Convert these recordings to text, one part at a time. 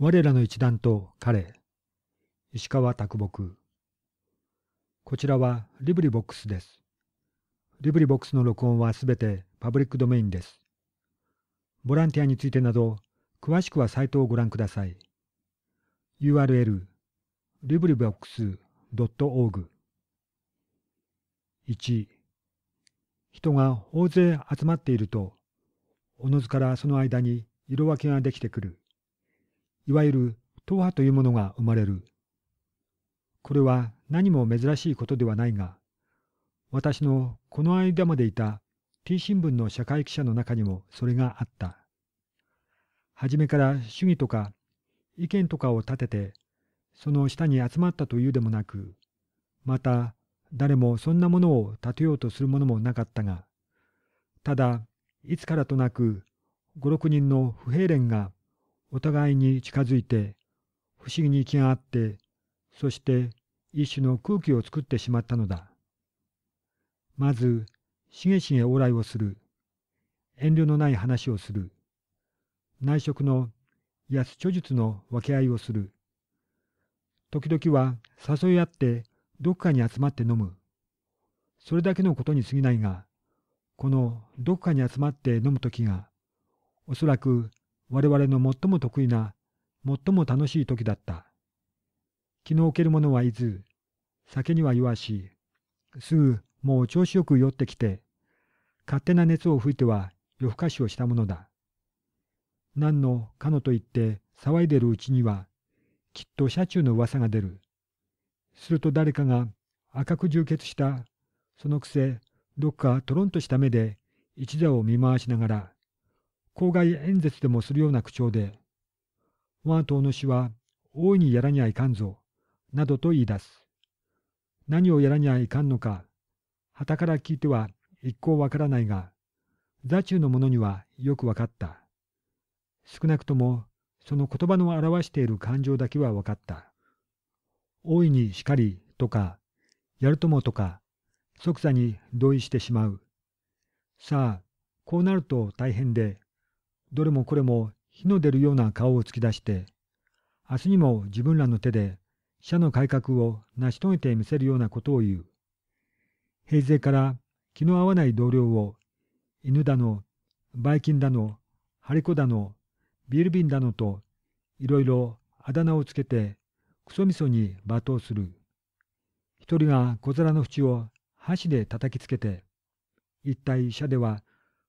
我らの一団と彼石川卓木こちらはリブリボックスです。リブリボックスの録音はすべてパブリックドメインです。ボランティアについてなど詳しくはサイトをご覧ください。URL librivox.org 1人が大勢集まっているとおのずからその間に色分けができてくる。いわゆる党派というものが生まれる。これは何も珍しいことではないが、私のこの間までいた T 新聞の社会記者の中にもそれがあった。初めから主義とか意見とかを立てて、その下に集まったというでもなく、また誰もそんなものを立てようとするものもなかったが、ただ、いつからとなく、五六人の不平連がお互いに近づいて、不思議に気があって、そして一種の空気を作ってしまったのだ。まず、しげしげ往来をする。遠慮のない話をする。内職の安著述の分け合いをする。時々は誘い合ってどっかに集まって飲む。それだけのことに過ぎないが、このどっかに集まって飲む時が、おそらく我々の最も得意な、最も楽しい時だった。気の置けるものはいず、酒には弱し、すぐもう調子よく酔ってきて、勝手な熱を吹いては夜更かしをしたものだ。何のかのと言って騒いでるうちには、きっと車中の噂が出る。すると誰かが赤く充血した、そのくせ、どっかトロンとした目で一座を見回しながら、公害演説でもするような口調で、我が党の死は大いにやらにゃいかんぞ、などと言い出す。何をやらにゃいかんのか、はたから聞いては一向わからないが、座中の者にはよくわかった。少なくとも、その言葉の表している感情だけはわかった。大いにかりとか、やるともとか、即座に同意してしまう。さあ、こうなると大変で、どれもこれも火の出るような顔を突き出して、明日にも自分らの手で社の改革を成し遂げてみせるようなことを言う。平勢から気の合わない同僚を、犬だの、バイキンだの、ハリコだの、ビール瓶だのと、いろいろあだ名をつけて、クソみそに罵倒する。一人が小皿の縁を箸で叩きつけて、一体社では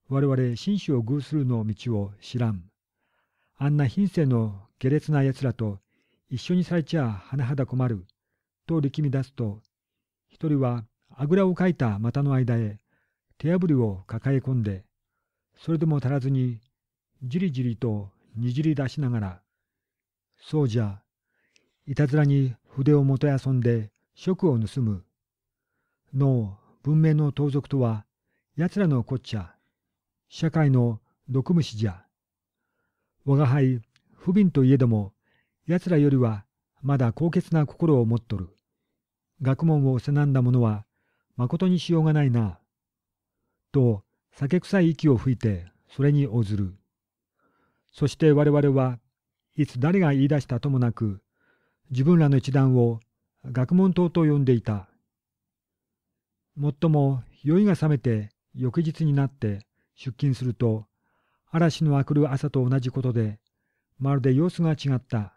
我々紳士を偶するの道を知らん。あんな品性の下劣な奴らと一緒にされちゃ甚だ困る。と力み出すと、一人はあぐらをかいた股の間へ手破りを抱え込んで、それでも足らずに、じりじりとにじり出しながら、そうじゃ、いたずらに筆をもとやそんで、職を盗む。の文明の盗賊とは、奴らのこっちゃ、社会の毒虫じゃ。我が輩、不憫といえども、奴らよりはまだ高潔な心を持っとる。学問をせなんだ者は、まことにしようがないな。と、酒臭い息を吹いて、それに応ずる。そして我々はいつ誰が言い出したともなく、自分らの一団を学問党と呼んでいた。もっとも酔いが覚めて翌日になって、出勤すると、嵐のあくる朝と同じことで、まるで様子が違った。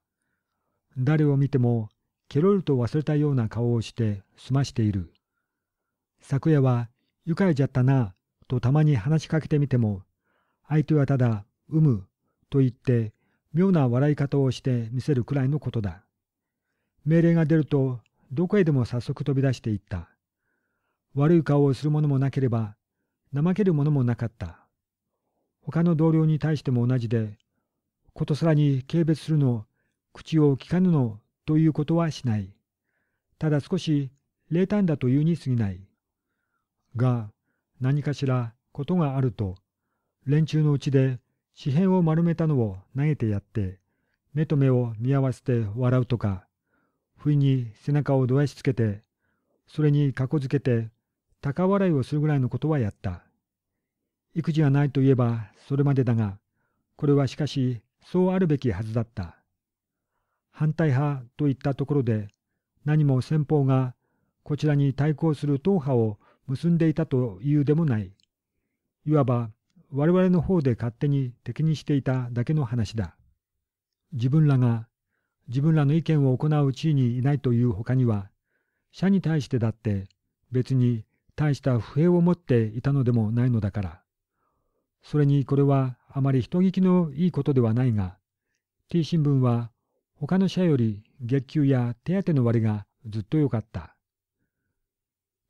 誰を見ても、ケロリと忘れたような顔をして済ましている。昨夜は、愉快じゃったな、とたまに話しかけてみても、相手はただ、うむ、と言って、妙な笑い方をして見せるくらいのことだ。命令が出ると、どこへでも早速飛び出していった。悪い顔をする者もなければ、怠けるものもなかった。他の同僚に対しても同じで、ことさらに軽蔑するの、口をきかぬのということはしない。ただ少し冷淡だというに過ぎない。が、何かしらことがあると、連中のうちで紙片を丸めたのを投げてやって、目と目を見合わせて笑うとか、不意に背中をどやしつけて、それにかこづけて高笑いをするぐらいのことはやった。育児がないといえばそれまでだが、これはしかしそうあるべきはずだった。反対派といったところで、何も先方がこちらに対抗する党派を結んでいたというでもない。いわば我々の方で勝手に敵にしていただけの話だ。自分らが自分らの意見を行う地位にいないというほかには、社に対してだって別に大した不平を持っていたのでもないのだから。それにこれはあまり人聞きのいいことではないが、T 新聞は他の社より月給や手当の割がずっと良かった。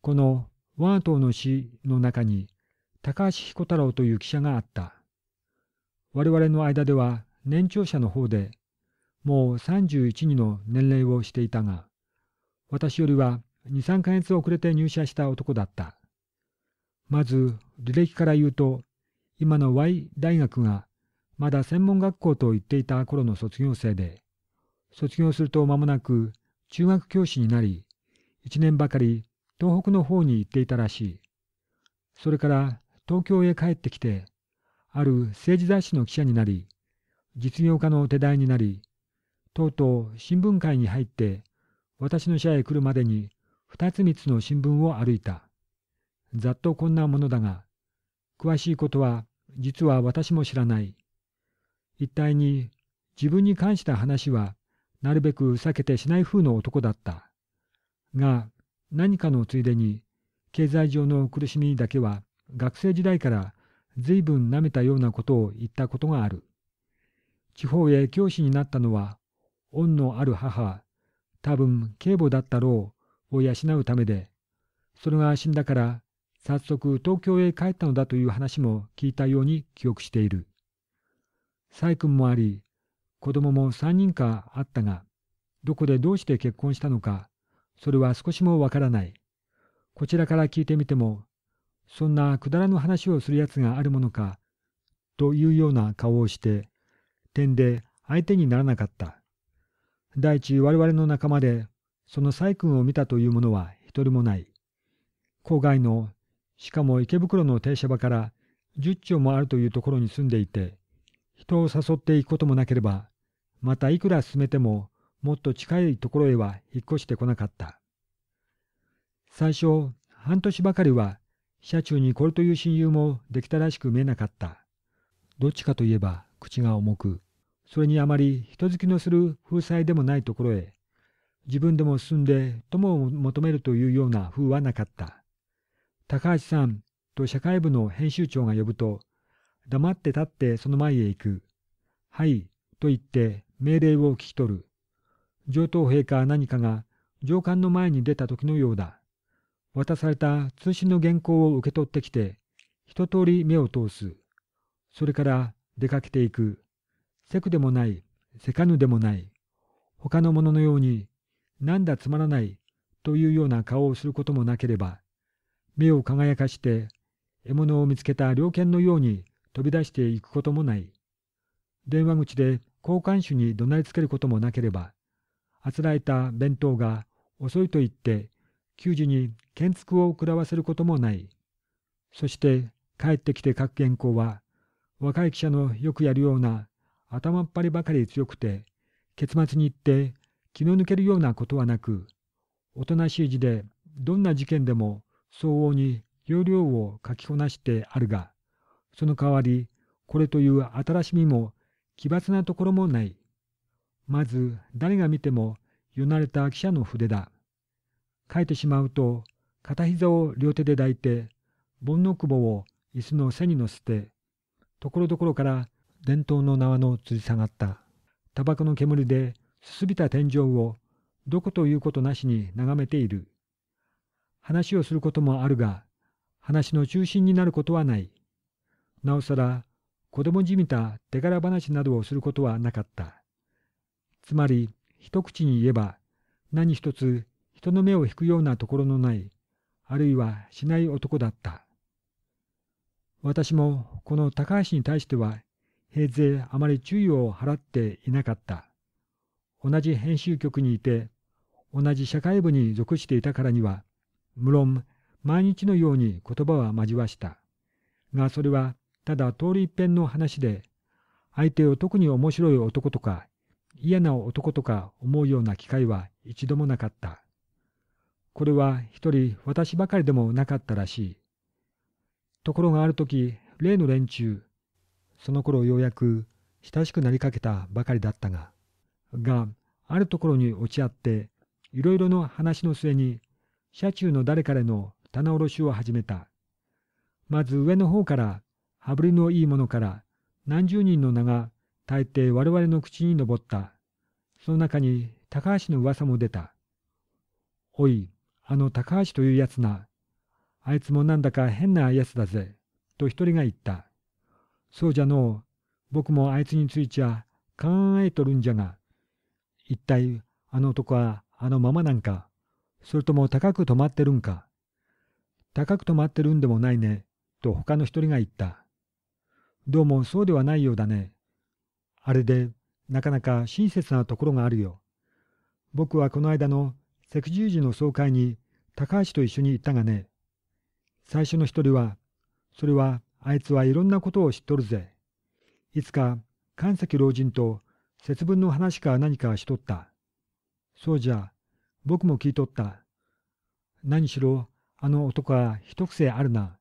このワートの詩の中に高橋彦太郎という記者があった。我々の間では年長者の方で、もう31人の年齢をしていたが、私よりは23ヶ月遅れて入社した男だった。まず履歴から言うと今の Y 大学がまだ専門学校と言っていた頃の卒業生で卒業すると間もなく中学教師になり1年ばかり東北の方に行っていたらしいそれから東京へ帰ってきてある政治雑誌の記者になり実業家の手代になりとうとう新聞会に入って私の社へ来るまでに二つ三つの新聞を歩いた。ざっとこんなものだが、詳しいことは実は私も知らない。一体に自分に関した話はなるべく避けてしない風の男だった。が、何かのついでに、経済上の苦しみだけは学生時代から随分舐めたようなことを言ったことがある。地方へ教師になったのは、恩のある母、多分警母だったろうを養うためで、それが死んだから早速東京へ帰ったのだという話も聞いたように記憶している。細君もあり、子供も3人かあったが、どこでどうして結婚したのか、それは少しもわからない。こちらから聞いてみても、そんなくだらぬ話をするやつがあるものか、というような顔をして、点で相手にならなかった。第一我々の仲間でその細君を見たという者は一人もない。郊外の、しかも池袋の停車場から10丁もあるというところに住んでいて、人を誘っていくこともなければ、またいくら進めても、もっと近いところへは引っ越してこなかった。最初、半年ばかりは、車中にこれという親友もできたらしく見えなかった。どっちかといえば口が重く、それにあまり人付きのする風采でもないところへ、自分でも進んで友を求めるというような風はなかった。高橋さんと社会部の編集長が呼ぶと、黙って立ってその前へ行く。はい、と言って命令を聞き取る。上等陛下何かが上官の前に出た時のようだ。渡された通信の原稿を受け取ってきて、一通り目を通す。それから出かけていく。せくでもない、せかぬでもない。他のもののようになんだつまらないというような顔をすることもなければ、目を輝かして、獲物を見つけた猟犬のように飛び出していくこともない。電話口で交換手に怒鳴りつけることもなければ、あつらえた弁当が遅いと言って、給仕に建築を食らわせることもない。そして帰ってきて書く原稿は、若い記者のよくやるような頭っぱりばかり強くて、結末に行って気の抜けるようなことはなく、おとなしい字でどんな事件でも相応に要領を書きこなしてあるが、その代わり、これという新しみも奇抜なところもない。まず、誰が見ても、よなれた記者の筆だ。書いてしまうと、片膝を両手で抱いて、盆の窪を椅子の背に乗せて、ところどころから伝統の縄の吊り下がった、タバコの煙ですすびた天井をどこということなしに眺めている。話をすることもあるが、話の中心になることはない。なおさら、子供じみた手柄話などをすることはなかった。つまり、一口に言えば、何一つ人の目を引くようなところのない、あるいはしない男だった。私もこの高橋に対しては、平勢あまり注意を払っていなかった。同じ編集局にいて、同じ社会部に属していたからには、無論、毎日のように言葉は交わした。が、それは、ただ通り一遍の話で、相手を特に面白い男とか、嫌な男とか思うような機会は一度もなかった。これは一人私ばかりでもなかったらしい。ところがある時、例の連中、その頃ようやく親しくなりかけたばかりだったが、があるところに落ち合って、いろいろの話の末に、車中の誰彼の棚卸しを始めた。まず上の方から、羽振りのいいものから、何十人の名が大抵我々の口に上った。その中に高橋の噂も出た。おい、あの高橋というやつな。あいつもなんだか変なやつだぜ。と一人が言った。そうじゃのう。僕もあいつについちゃ考えとるんじゃが、一体あの男はあのままなんか、それとも高く止まってるんか。高く止まってるんでもないね、と他の一人が言った。どうもそうではないようだね。あれで、なかなか親切なところがあるよ。僕はこの間の赤十字の総会に高橋と一緒に行ったがね。最初の一人は、それはあいつはいろんなことを知っとるぜ。いつか神崎老人と節分の話か何かしとった。そうじゃ、僕も聞いとった。何しろ、あの男は一癖あるな。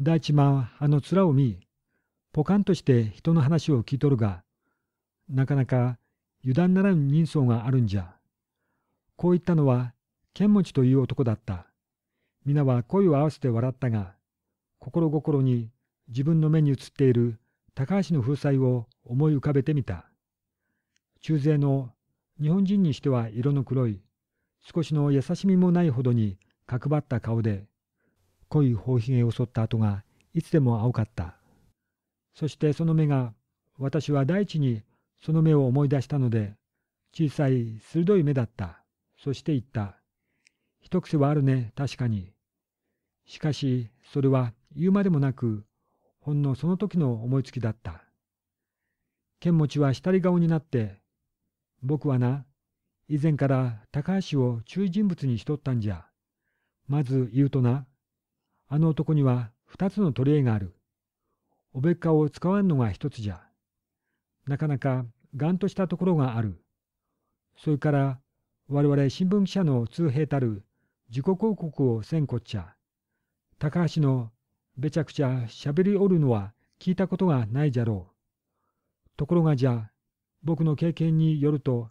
大地間、あの面を見、ポカンとして人の話を聞いとるが、なかなか油断ならぬ人相があるんじゃ。こう言ったのは、剣持という男だった。皆は声を合わせて笑ったが、心心に自分の目に映っている高橋の風采を思い浮かべてみた。中世の日本人にしては色の黒い、少しの優しみもないほどに角張った顔で、濃い頬ひげを剃った跡がいつでも青かった。そしてその目が、私は大地にその目を思い出したので、小さい鋭い目だった。そして言った。一癖はあるね、確かに。しかし、それは言うまでもなく、ほんのその時の思いつきだった。剣持ちは下り顔になって、僕はな、以前から高橋を注意人物にしとったんじゃ。まず言うとな、あの男には二つの取り柄がある。おべっかを使わんのが一つじゃ。なかなかがんとしたところがある。それから、我々新聞記者の通兵たる自己広告をせんこっちゃ。高橋のべちゃくちゃしゃべりおるのは聞いたことがないじゃろう。ところがじゃ、僕の経験によると、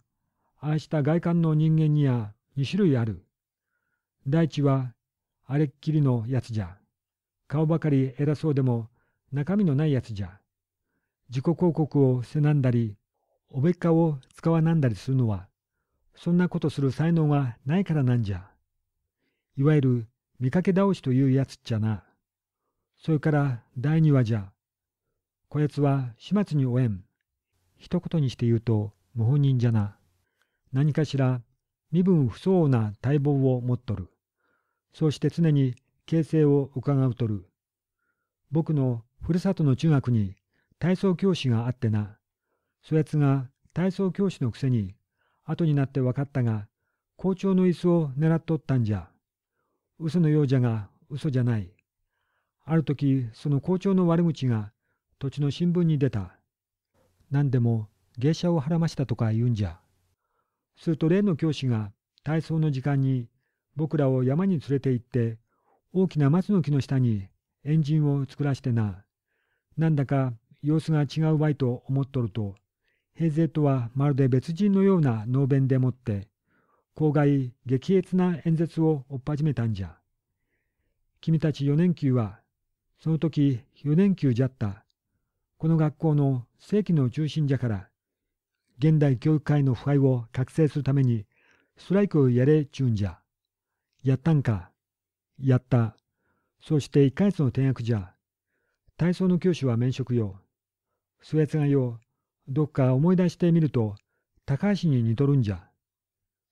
ああした外観の人間には2種類ある。大地は、あれっきりのやつじゃ。顔ばかり偉そうでも、中身のないやつじゃ。自己広告をせなんだり、おべっかを使わなんだりするのは、そんなことする才能がないからなんじゃ。いわゆる見かけ倒しというやつっちゃな。それから第二話じゃ。こやつは始末におえん。一言にして言うと無本人じゃな。何かしら身分不相応な待望を持っとる。そうして常に形勢を伺うとる。僕のふるさとの中学に体操教師があってな。そやつが体操教師のくせに、後になって分かったが、校長の椅子を狙っとったんじゃ。嘘のようじゃが嘘じゃない。ある時、その校長の悪口が、土地の新聞に出た。何でも芸者をはらましたとか言うんじゃ。すると例の教師が体操の時間に僕らを山に連れて行って大きな松の木の下にエンジンを作らしてな。なんだか様子が違うわいと思っとると、平勢とはまるで別人のような能弁でもって、郊外激烈な演説を追っ始めたんじゃ。君たち四年級は、その時四年級じゃった。この学校の正規の中心者から、現代教育界の腐敗を覚醒するために、ストライクをやれちゅうんじゃ。やったんか。やった。そして一ヶ月の転役じゃ。体操の教師は免職よ。そやつがよ、どっか思い出してみると、高橋に似とるんじゃ。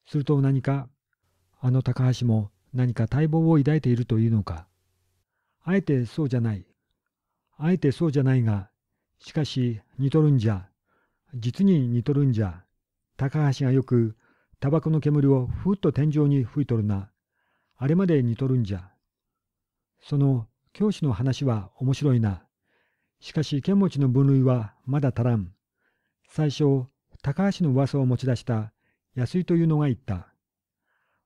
すると何か、あの高橋も何か待望を抱いているというのか。あえてそうじゃない。あえてそうじゃないが、しかし、似とるんじゃ。実に似とるんじゃ。高橋がよく、タバコの煙をふっと天井に吹いとるな。あれまで似とるんじゃ。その教師の話は面白いな。しかし剣持の分類はまだ足らん。最初、高橋の噂を持ち出した安井というのが言った。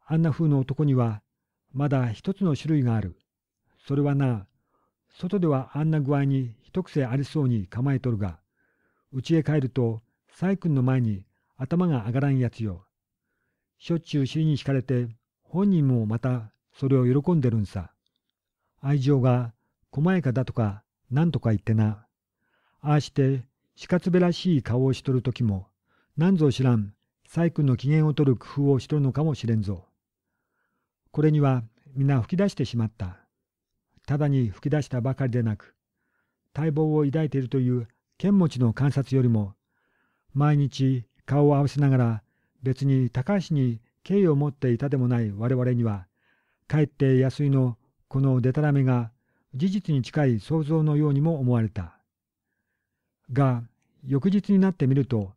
あんな風の男には、まだ一つの種類がある。それはな、外ではあんな具合に一癖ありそうに構えとるが、家へ帰ると、細君の前に頭が上がらんやつよ。しょっちゅう尻に敷かれて、本人もまたそれを喜んでるんさ。愛情が細やかだとか、なんとか言ってな。ああして、しかつべらしい顔をしとる時も、なんぞ知らん、細君の機嫌を取る工夫をしとるのかもしれんぞ。これには皆吹き出してしまった。ただに吹き出したばかりでなく、待望を抱いているという剣持の観察よりも、毎日顔を合わせながら別に高橋に敬意を持っていたでもない我々には、かえって安井のこのでたらめが事実に近い想像のようにも思われた。が、翌日になってみると、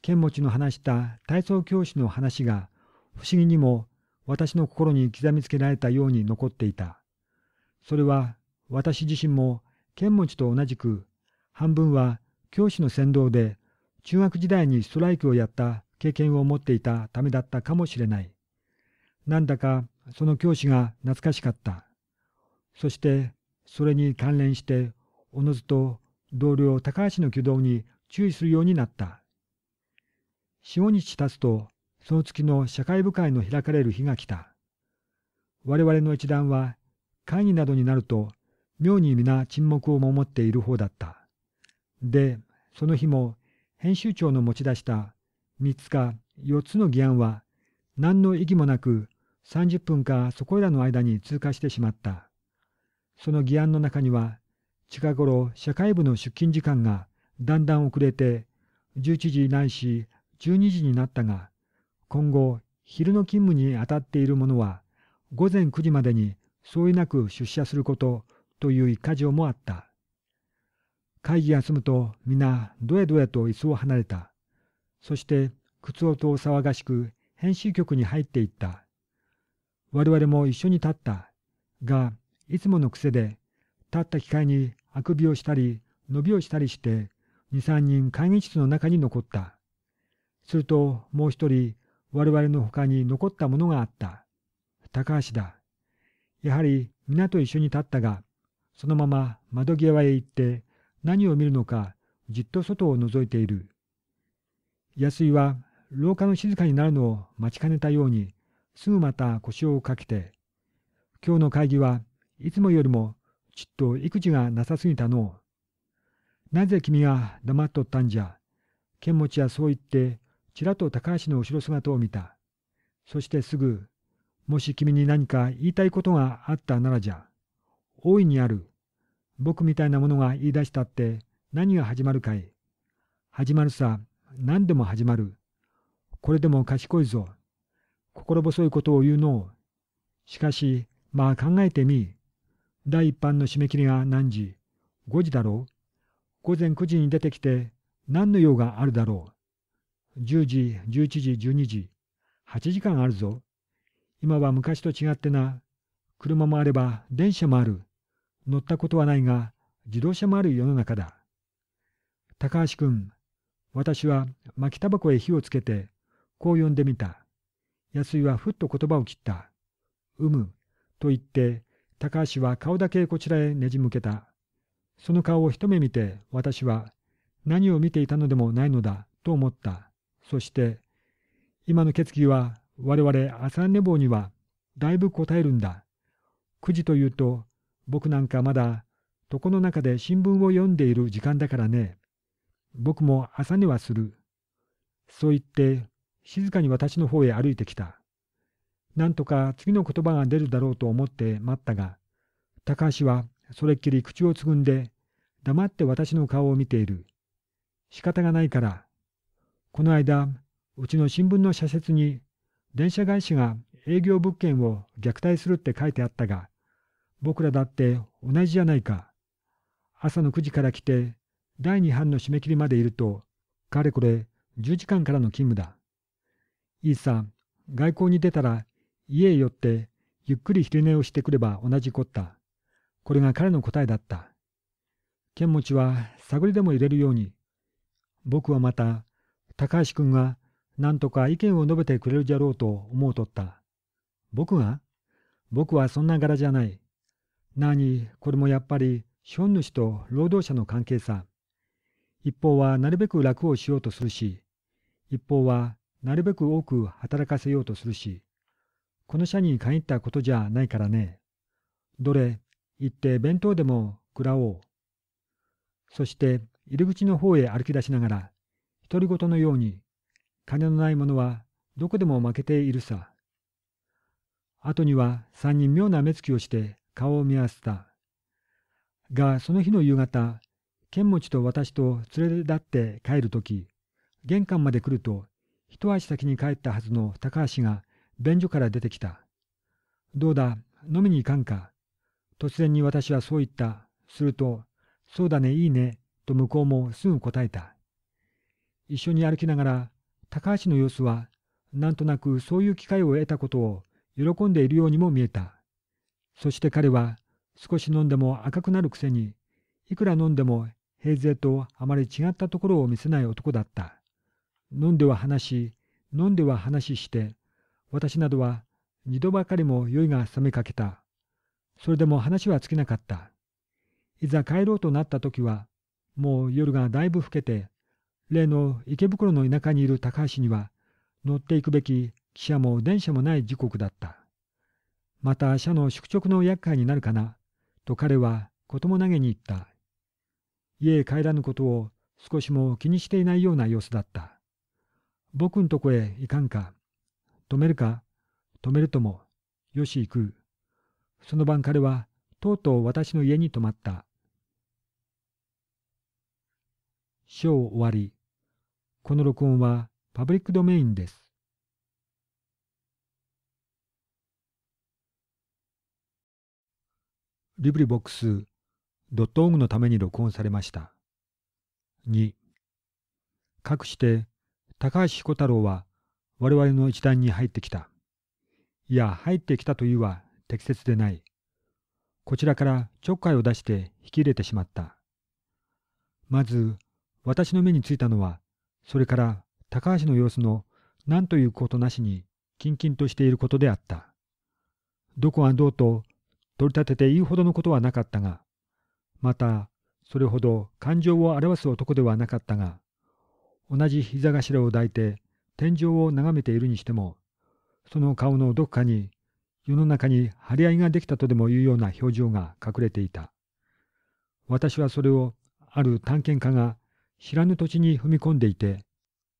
剣持の話した体操教師の話が不思議にも私の心に刻みつけられたように残っていた。それは私自身も剣持と同じく半分は教師の先導で中学時代にストライキをやった経験を持っていたためだったかもしれない。なんだかその教師が懐かしかった。そしてそれに関連しておのずと同僚高橋の挙動に注意するようになった。45日経つとその月の社会部会の開かれる日が来た。我々の一団は会議などになると、妙に皆沈黙を守っている方だった。で、その日も、編集長の持ち出した3つか4つの議案は、何の意義もなく、30分かそこらの間に通過してしまった。その議案の中には、近頃社会部の出勤時間がだんだん遅れて、11時ないし12時になったが、今後、昼の勤務に当たっている者は、午前9時までに相違なく出社することという一箇条もあった。会議が済むと皆どやどやと椅子を離れた。そして靴音を騒がしく編集局に入っていった。我々も一緒に立った。が、いつもの癖で、立った機会にあくびをしたり、伸びをしたりして、二三人会議室の中に残った。すると、もう一人、我々の他に残ったものがあった。高橋だ。やはり皆と一緒に立ったが、そのまま窓際へ行って何を見るのかじっと外を覗いている。安井は廊下の静かになるのを待ちかねたように、すぐまた腰をかけて、今日の会議はいつもよりもちっと育児がなさすぎたのう。なぜ君が黙っとったんじゃ。剣持はそう言って、ちらっと高橋の後ろ姿を見た。そしてすぐ、もし君に何か言いたいことがあったならじゃ、大いにある。僕みたいなものが言い出したって何が始まるかい。始まるさ、何でも始まる。これでも賢いぞ。心細いことを言うのを。しかし、まあ考えてみ。第一版の締め切りが何時 ?5 時だろう午前9時に出てきて何の用があるだろう ?10 時、11時、12時。8時間あるぞ。今は昔と違ってな。車もあれば電車もある。乗ったことはないが、自動車もある世の中だ。高橋君、私は巻きタバコへ火をつけて、こう呼んでみた。安井はふっと言葉を切った。うむ、と言って、高橋は顔だけこちらへねじ向けた。その顔を一目見て、私は、何を見ていたのでもないのだ、と思った。そして、今の決議は我々朝寝坊にはだいぶ応えるんだ。9時というと僕なんかまだ床の中で新聞を読んでいる時間だからね。僕も朝寝はする。そう言って静かに私の方へ歩いてきた。なんとか次の言葉が出るだろうと思って待ったが、高橋はそれっきり口をつぐんで黙って私の顔を見ている。仕方がないから。この間、うちの新聞の社説に電車会社が営業物件を虐待するって書いてあったが、僕らだって同じじゃないか。朝の9時から来て、第2班の締め切りまでいると、かれこれ10時間からの勤務だ。いいさ、外交に出たら家へ寄ってゆっくり昼寝をしてくれば同じこった。これが彼の答えだった。剣持は探りでも入れるように。僕はまた、高橋君がなんとか意見を述べてくれるじゃろうと思うとった。僕が僕はそんな柄じゃない。なに、これもやっぱり、資本主と労働者の関係さ。一方はなるべく楽をしようとするし、一方はなるべく多く働かせようとするし、この社に限ったことじゃないからね。どれ、行って弁当でも食らおう。そして、入り口の方へ歩き出しながら、独り言のように、金のない者はどこでも負けているさ。後には三人妙な目つきをして顔を見合わせた。が、その日の夕方、剣持と私と連れ立って帰るとき、玄関まで来ると、一足先に帰ったはずの高橋が便所から出てきた。どうだ、飲みに行かんか。突然に私はそう言った。すると、そうだね、いいね、と向こうもすぐ答えた。一緒に歩きながら、高橋の様子は、なんとなくそういう機会を得たことを喜んでいるようにも見えた。そして彼は、少し飲んでも赤くなるくせに、いくら飲んでも平勢とあまり違ったところを見せない男だった。飲んでは話し、飲んでは話して、私などは二度ばかりも酔いが冷めかけた。それでも話は尽きなかった。いざ帰ろうとなった時は、もう夜がだいぶ更けて、例の池袋の田舎にいる高橋には、乗っていくべき汽車も電車もない時刻だった。また社の宿直の厄介になるかな、と彼はことも投げに言った。家へ帰らぬことを少しも気にしていないような様子だった。僕んとこへ行かんか。止めるか止めるとも。よし行く。その晩彼はとうとう私の家に泊まった。章終わり。この録音はパブリックドメインです。リブリボックスドットオグのために録音されました。2。かくして高橋彦太郎は我々の一団に入ってきた。いや、入ってきたというは適切でない。こちらからちょっかいを出して引き入れてしまった。まず、私の目についたのは、それから高橋の様子の何ということなしに、キンキンとしていることであった。どこはどうと取り立てて言うほどのことはなかったが、また、それほど感情を表す男ではなかったが、同じ膝頭を抱いて天井を眺めているにしても、その顔のどこかに世の中に張り合いができたとでもいうような表情が隠れていた。私はそれをある探検家が知らぬ土地に踏み込んでいて、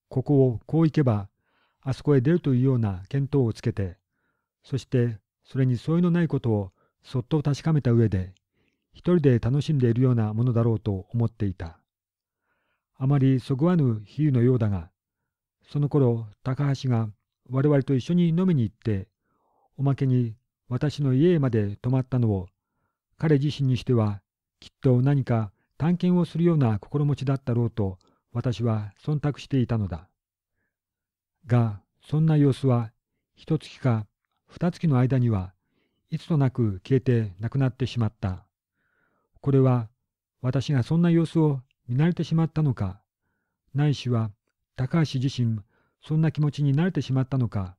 ここをこう行けば、あそこへ出るというような見当をつけて、そしてそれに相違のないことをそっと確かめた上で、一人で楽しんでいるようなものだろうと思っていた。あまりそぐわぬ比喩のようだが、その頃、高橋が我々と一緒に飲みに行って、おまけに私の家まで泊まったのを、彼自身にしては、きっと何か探検をするような心持ちだったろうと私は忖度していたのだ。が、そんな様子は、一月か二月の間には、いつとなく消えてなくなってしまった。これは、私がそんな様子を見慣れてしまったのか、ないしは、高橋自身、そんな気持ちに慣れてしまったのか、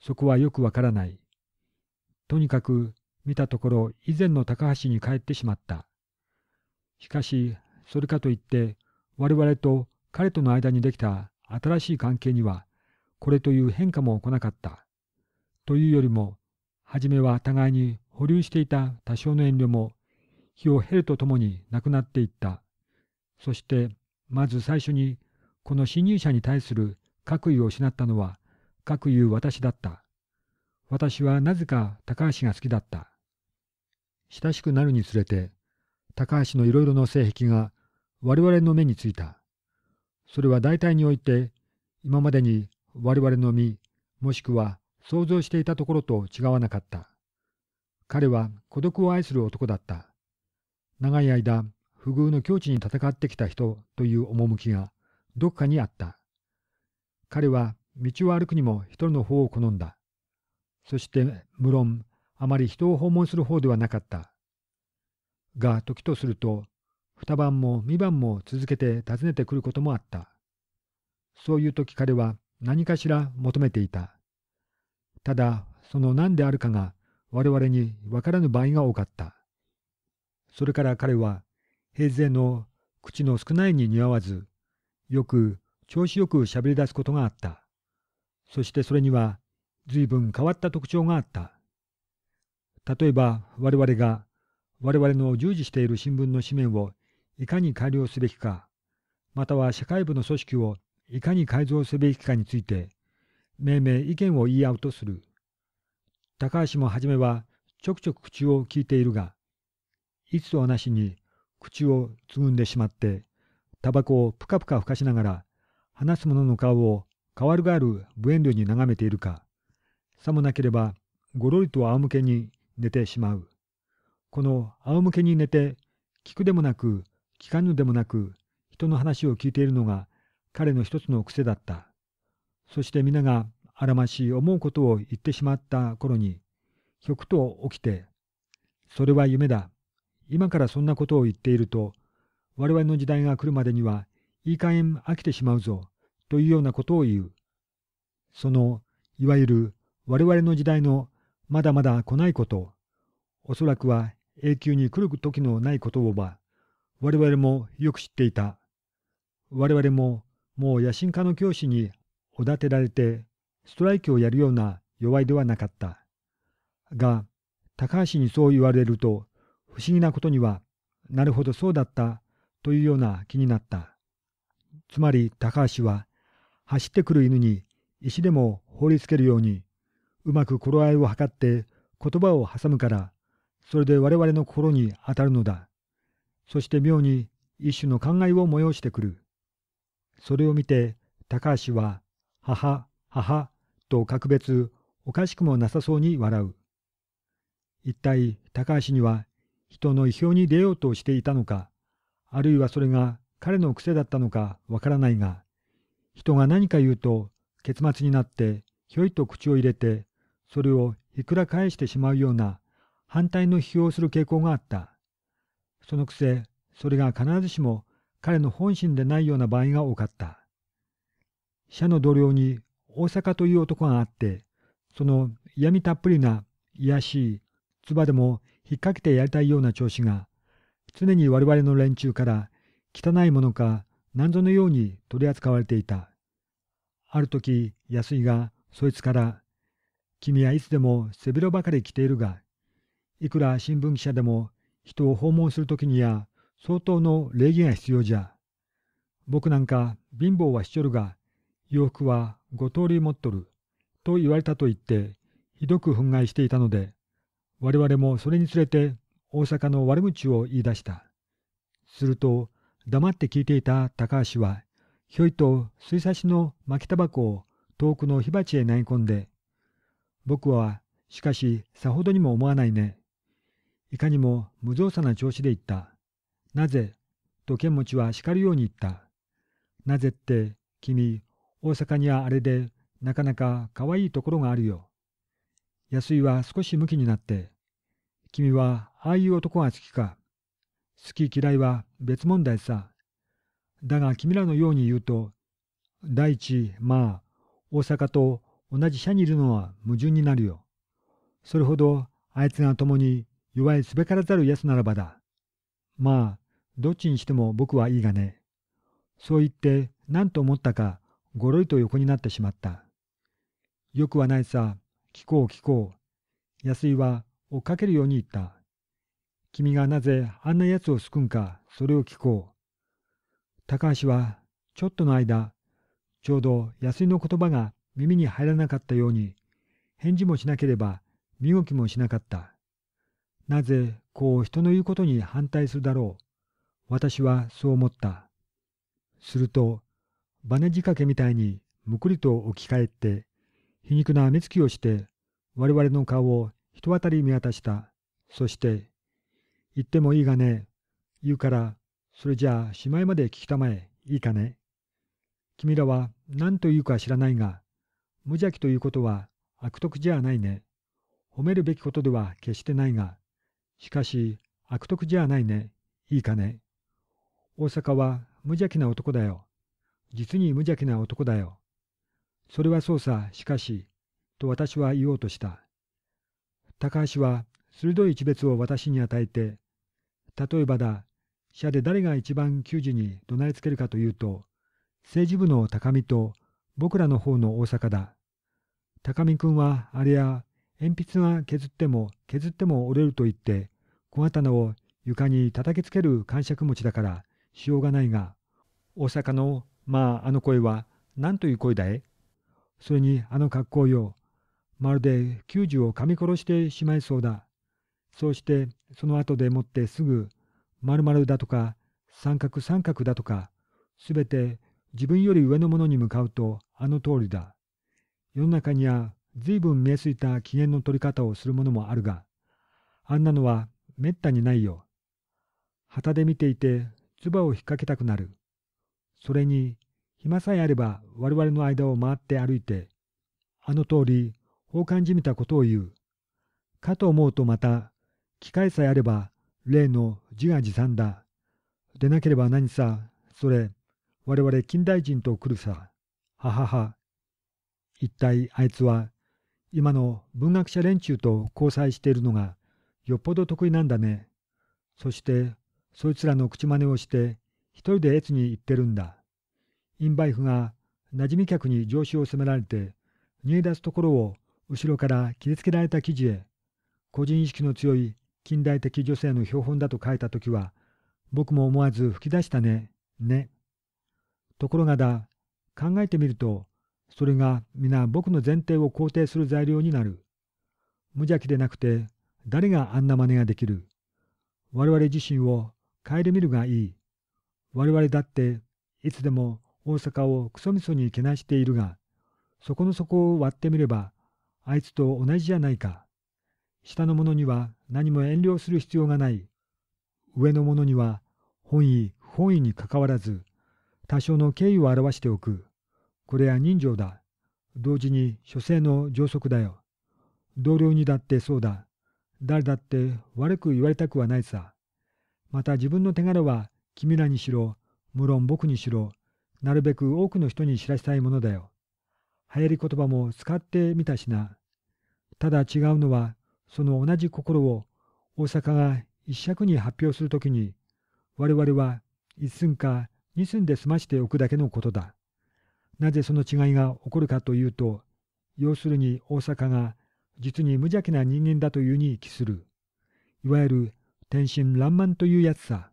そこはよくわからない。とにかく、見たところ以前の高橋に帰ってしまった。しかし、それかといって、我々と彼との間にできた新しい関係には、これという変化も来なかった。というよりも、初めは互いに保留していた多少の遠慮も、日を経るとともになくなっていった。そして、まず最初に、この侵入者に対する各位を失ったのは、各いう私だった。私はなぜか高橋が好きだった。親しくなるにつれて、高橋のいろいろの性癖が我々の目についた。それは大体において今までに我々の身もしくは想像していたところと違わなかった。彼は孤独を愛する男だった。長い間不遇の境地に戦ってきた人という趣がどっかにあった。彼は道を歩くにも一人の方を好んだ。そして無論あまり人を訪問する方ではなかった。が時とすると二晩も三晩も続けて訪ねてくることもあった。そういう時彼は何かしら求めていた。ただその何であるかが我々にわからぬ場合が多かった。それから彼は平勢の口の少ないに似合わず、よく調子よくしゃべり出すことがあった。そしてそれには随分変わった特徴があった。例えば我々が我々の従事している新聞の紙面をいかに改良すべきか、または社会部の組織をいかに改造すべきかについて、命名意見を言い合うとする。高橋もはじめはちょくちょく口を聞いているが、いつとはなしに口をつぐんでしまって、タバコをぷかぷかふかしながら、話す者の顔を変わるがある無遠慮に眺めているか、さもなければごろりと仰向けに寝てしまう。この仰向けに寝て、聞くでもなく、聞かぬでもなく、人の話を聞いているのが彼の一つの癖だった。そして皆があらましい思うことを言ってしまった頃に、ひょくと起きて、それは夢だ。今からそんなことを言っていると、我々の時代が来るまでには、いい加減飽きてしまうぞ、というようなことを言う。その、いわゆる我々の時代のまだまだ来ないこと、おそらくは永久に来る時のない言葉我々もよく知っていた。我々ももう野心家の教師におだてられて、ストライキをやるような弱いではなかった。が、高橋にそう言われると、不思議なことには、なるほどそうだったというような気になった。つまり高橋は、走ってくる犬に石でも放りつけるように、うまく頃合いを図って言葉を挟むから、それで我々の心に当たるのだ。そして妙に一種の考えを催してくる。それを見て、高橋は、母、母、と格別、おかしくもなさそうに笑う。一体、高橋には、人の意表に出ようとしていたのか、あるいはそれが彼の癖だったのかわからないが、人が何か言うと、結末になって、ひょいと口を入れて、それをいくら返してしまうような反対の批評をする傾向があった。そのくせ、それが必ずしも彼の本心でないような場合が多かった。社の同僚に大阪という男があって、その嫌みたっぷりな、癒しい、唾でも引っ掛けてやりたいような調子が、常に我々の連中から汚いものか何ぞのように取り扱われていた。ある時、安井がそいつから、君はいつでも背広ばかり着ているが、いくら新聞記者でも人を訪問するときにや相当の礼儀が必要じゃ。僕なんか貧乏はしちょるが、洋服は五通り持っとる、と言われたと言って、ひどく憤慨していたので、我々もそれにつれて大阪の悪口を言い出した。すると、黙って聞いていた高橋は、ひょいと水差しの巻きタバコを遠くの火鉢へ投げ込んで、僕はしかしさほどにも思わないね。いかにも無造作な調子で言った。なぜと剣持は叱るように言った。なぜって、君、大阪にはあれで、なかなか可愛いところがあるよ。安井は少し向きになって、君はああいう男が好きか。好き嫌いは別問題さ。だが君らのように言うと、第一、まあ、大阪と同じ社にいるのは矛盾になるよ。それほどあいつが共に弱いすべからざるやつならばだ。まあ、どっちにしても僕はいいがね。そう言って、何と思ったか、ごろりと横になってしまった。よくはないさ、聞こう聞こう。安井は追っかけるように言った。君がなぜあんな奴を救うんか、それを聞こう。高橋は、ちょっとの間、ちょうど安井の言葉が耳に入らなかったように、返事もしなければ、身動きもしなかった。なぜこう人の言うことに反対するだろう。私はそう思った。すると、バネ仕掛けみたいにむくりと置き換えて、皮肉な目つきをして、我々の顔を一当たり見渡した。そして、言ってもいいがね。言うから、それじゃあしまいまで聞きたまえ。いいかね。君らは何と言うか知らないが、無邪気ということは悪徳じゃないね。褒めるべきことでは決してないが、しかし、悪徳じゃないね。いいかね。大阪は無邪気な男だよ。実に無邪気な男だよ。それはそうさ、しかし、と私は言おうとした。高橋は鋭い一別を私に与えて、例えばだ、社で誰が一番球児に怒鳴りつけるかというと、政治部の高見と僕らの方の大阪だ。高見君はあれや鉛筆が削っても削っても折れると言って小刀を床に叩きつける感触持ちだからしようがないが大阪のまああの声は何という声だいそれにあの格好よまるで球児を噛み殺してしまいそうだそうしてその後でもってすぐ丸々だとか三角三角だとかすべて自分より上のものに向かうとあの通りだ世の中には随分見えすいた機嫌の取り方をするものもあるが、あんなのはめったにないよ。旗で見ていて、唾を引っ掛けたくなる。それに、暇さえあれば我々の間を回って歩いて、あの通り、放感じみたことを言う。かと思うとまた、機会さえあれば、例の自画自賛だ。でなければ何さ、それ、我々近代人と来るさ。ははは。一体あいつは、今の文学者連中と交際しているのがよっぽど得意なんだね。そして、そいつらの口真似をして、一人で越に行ってるんだ。インバイフが馴染み客に上司を責められて、逃げ出すところを後ろから切りつけられた記事へ、個人意識の強い近代的女性の標本だと書いた時は、僕も思わず吹き出したね、ね。ところがだ、考えてみると、それが皆僕の前提を肯定する材料になる。無邪気でなくて、誰があんな真似ができる。我々自身を顧みるがいい。我々だって、いつでも大阪をクソみそにけなしているが、そこの底を割ってみれば、あいつと同じじゃないか。下の者には何も遠慮する必要がない。上の者には本意、不本意にかかわらず、多少の敬意を表しておく。これは人情だ。同時に書生の上則だよ。同僚にだってそうだ。誰だって悪く言われたくはないさ。また自分の手柄は君らにしろ、無論僕にしろ、なるべく多くの人に知らせたいものだよ。流行り言葉も使ってみたしな。ただ違うのは、その同じ心を大阪が一尺に発表するときに、我々は一寸か二寸で済ましておくだけのことだ。なぜその違いが起こるかというと、要するに大阪が実に無邪気な人間だというに帰する。いわゆる天真爛漫というやつさ。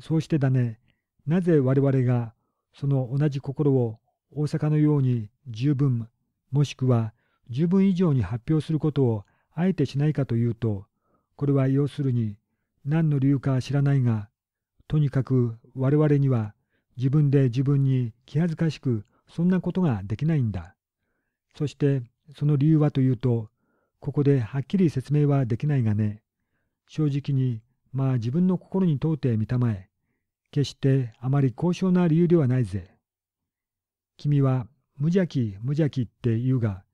そうしてだね、なぜ我々がその同じ心を大阪のように十分、もしくは十分以上に発表することをあえてしないかというと、これは要するに何の理由か知らないが、とにかく我々には自分で自分に気恥ずかしくそんなことができないんだ。そして、その理由はというと、ここではっきり説明はできないがね、正直に、まあ自分の心に問うて見たまえ、決してあまり高尚な理由ではないぜ。君は無邪気無邪気って言うが、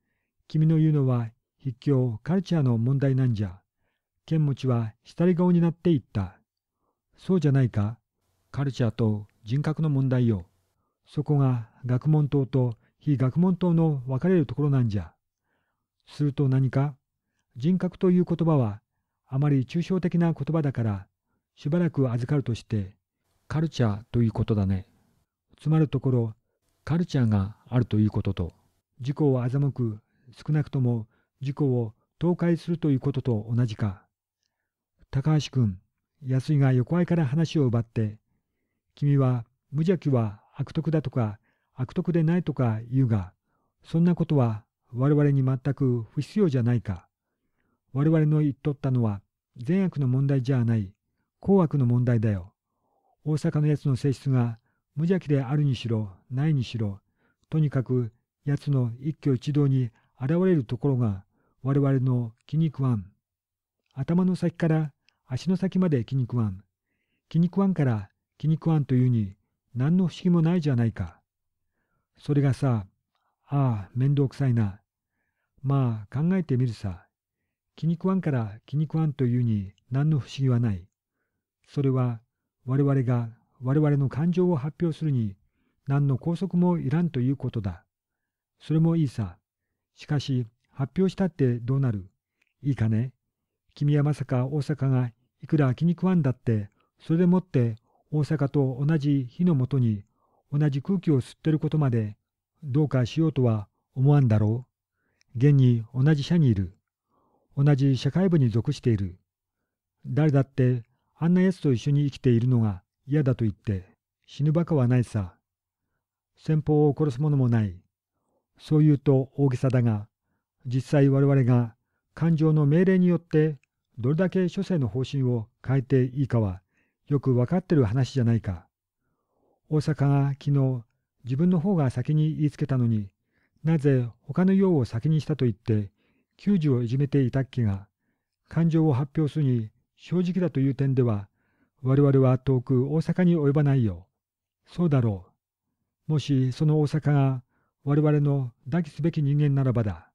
君の言うのは筆教カルチャーの問題なんじゃ。剣持は下り顔になっていった。そうじゃないか。カルチャーと人格の問題よ。そこが学問棟と非学問棟の分かれるところなんじゃ。すると何か、人格という言葉はあまり抽象的な言葉だから、しばらく預かるとして、カルチャーということだね。つまるところ、カルチャーがあるということと、事故を欺く、少なくとも事故を倒壊するということと同じか。高橋君、安井が横合いから話を奪って、君は無邪気は悪徳だとか悪徳でないとか言うが、そんなことは我々に全く不必要じゃないか。我々の言っとったのは善悪の問題じゃない、好悪の問題だよ。大阪の奴の性質が無邪気であるにしろ、ないにしろ、とにかく奴の一挙一動に現れるところが我々の気に食わん。頭の先から足の先まで気に食わん。気に食わんから気に食わんというに、何の不思議もないじゃないか。それがさ、ああ、面倒くさいな。まあ、考えてみるさ。気に食わんから気に食わんというに何の不思議はない。それは、我々が我々の感情を発表するに何の拘束もいらんということだ。それもいいさ。しかし、発表したってどうなるいいかね君はまさか大阪がいくら気に食わんだって、それでもって大阪と同じ火のもとに同じ空気を吸ってることまでどうかしようとは思わんだろう。現に同じ社にいる。同じ社会部に属している。誰だってあんな奴と一緒に生きているのが嫌だと言って死ぬばかはないさ。先方を殺すものもない。そう言うと大げさだが、実際我々が感情の命令によってどれだけ諸世の方針を変えていいかはよくわかってる話じゃないか。大阪が昨日、自分の方が先に言いつけたのに、なぜ他の用を先にしたと言って、救助をいじめていたっきが、感情を発表するに正直だという点では、我々は遠く大阪に及ばないよ。そうだろう。もしその大阪が我々の抱きすべき人間ならばだ。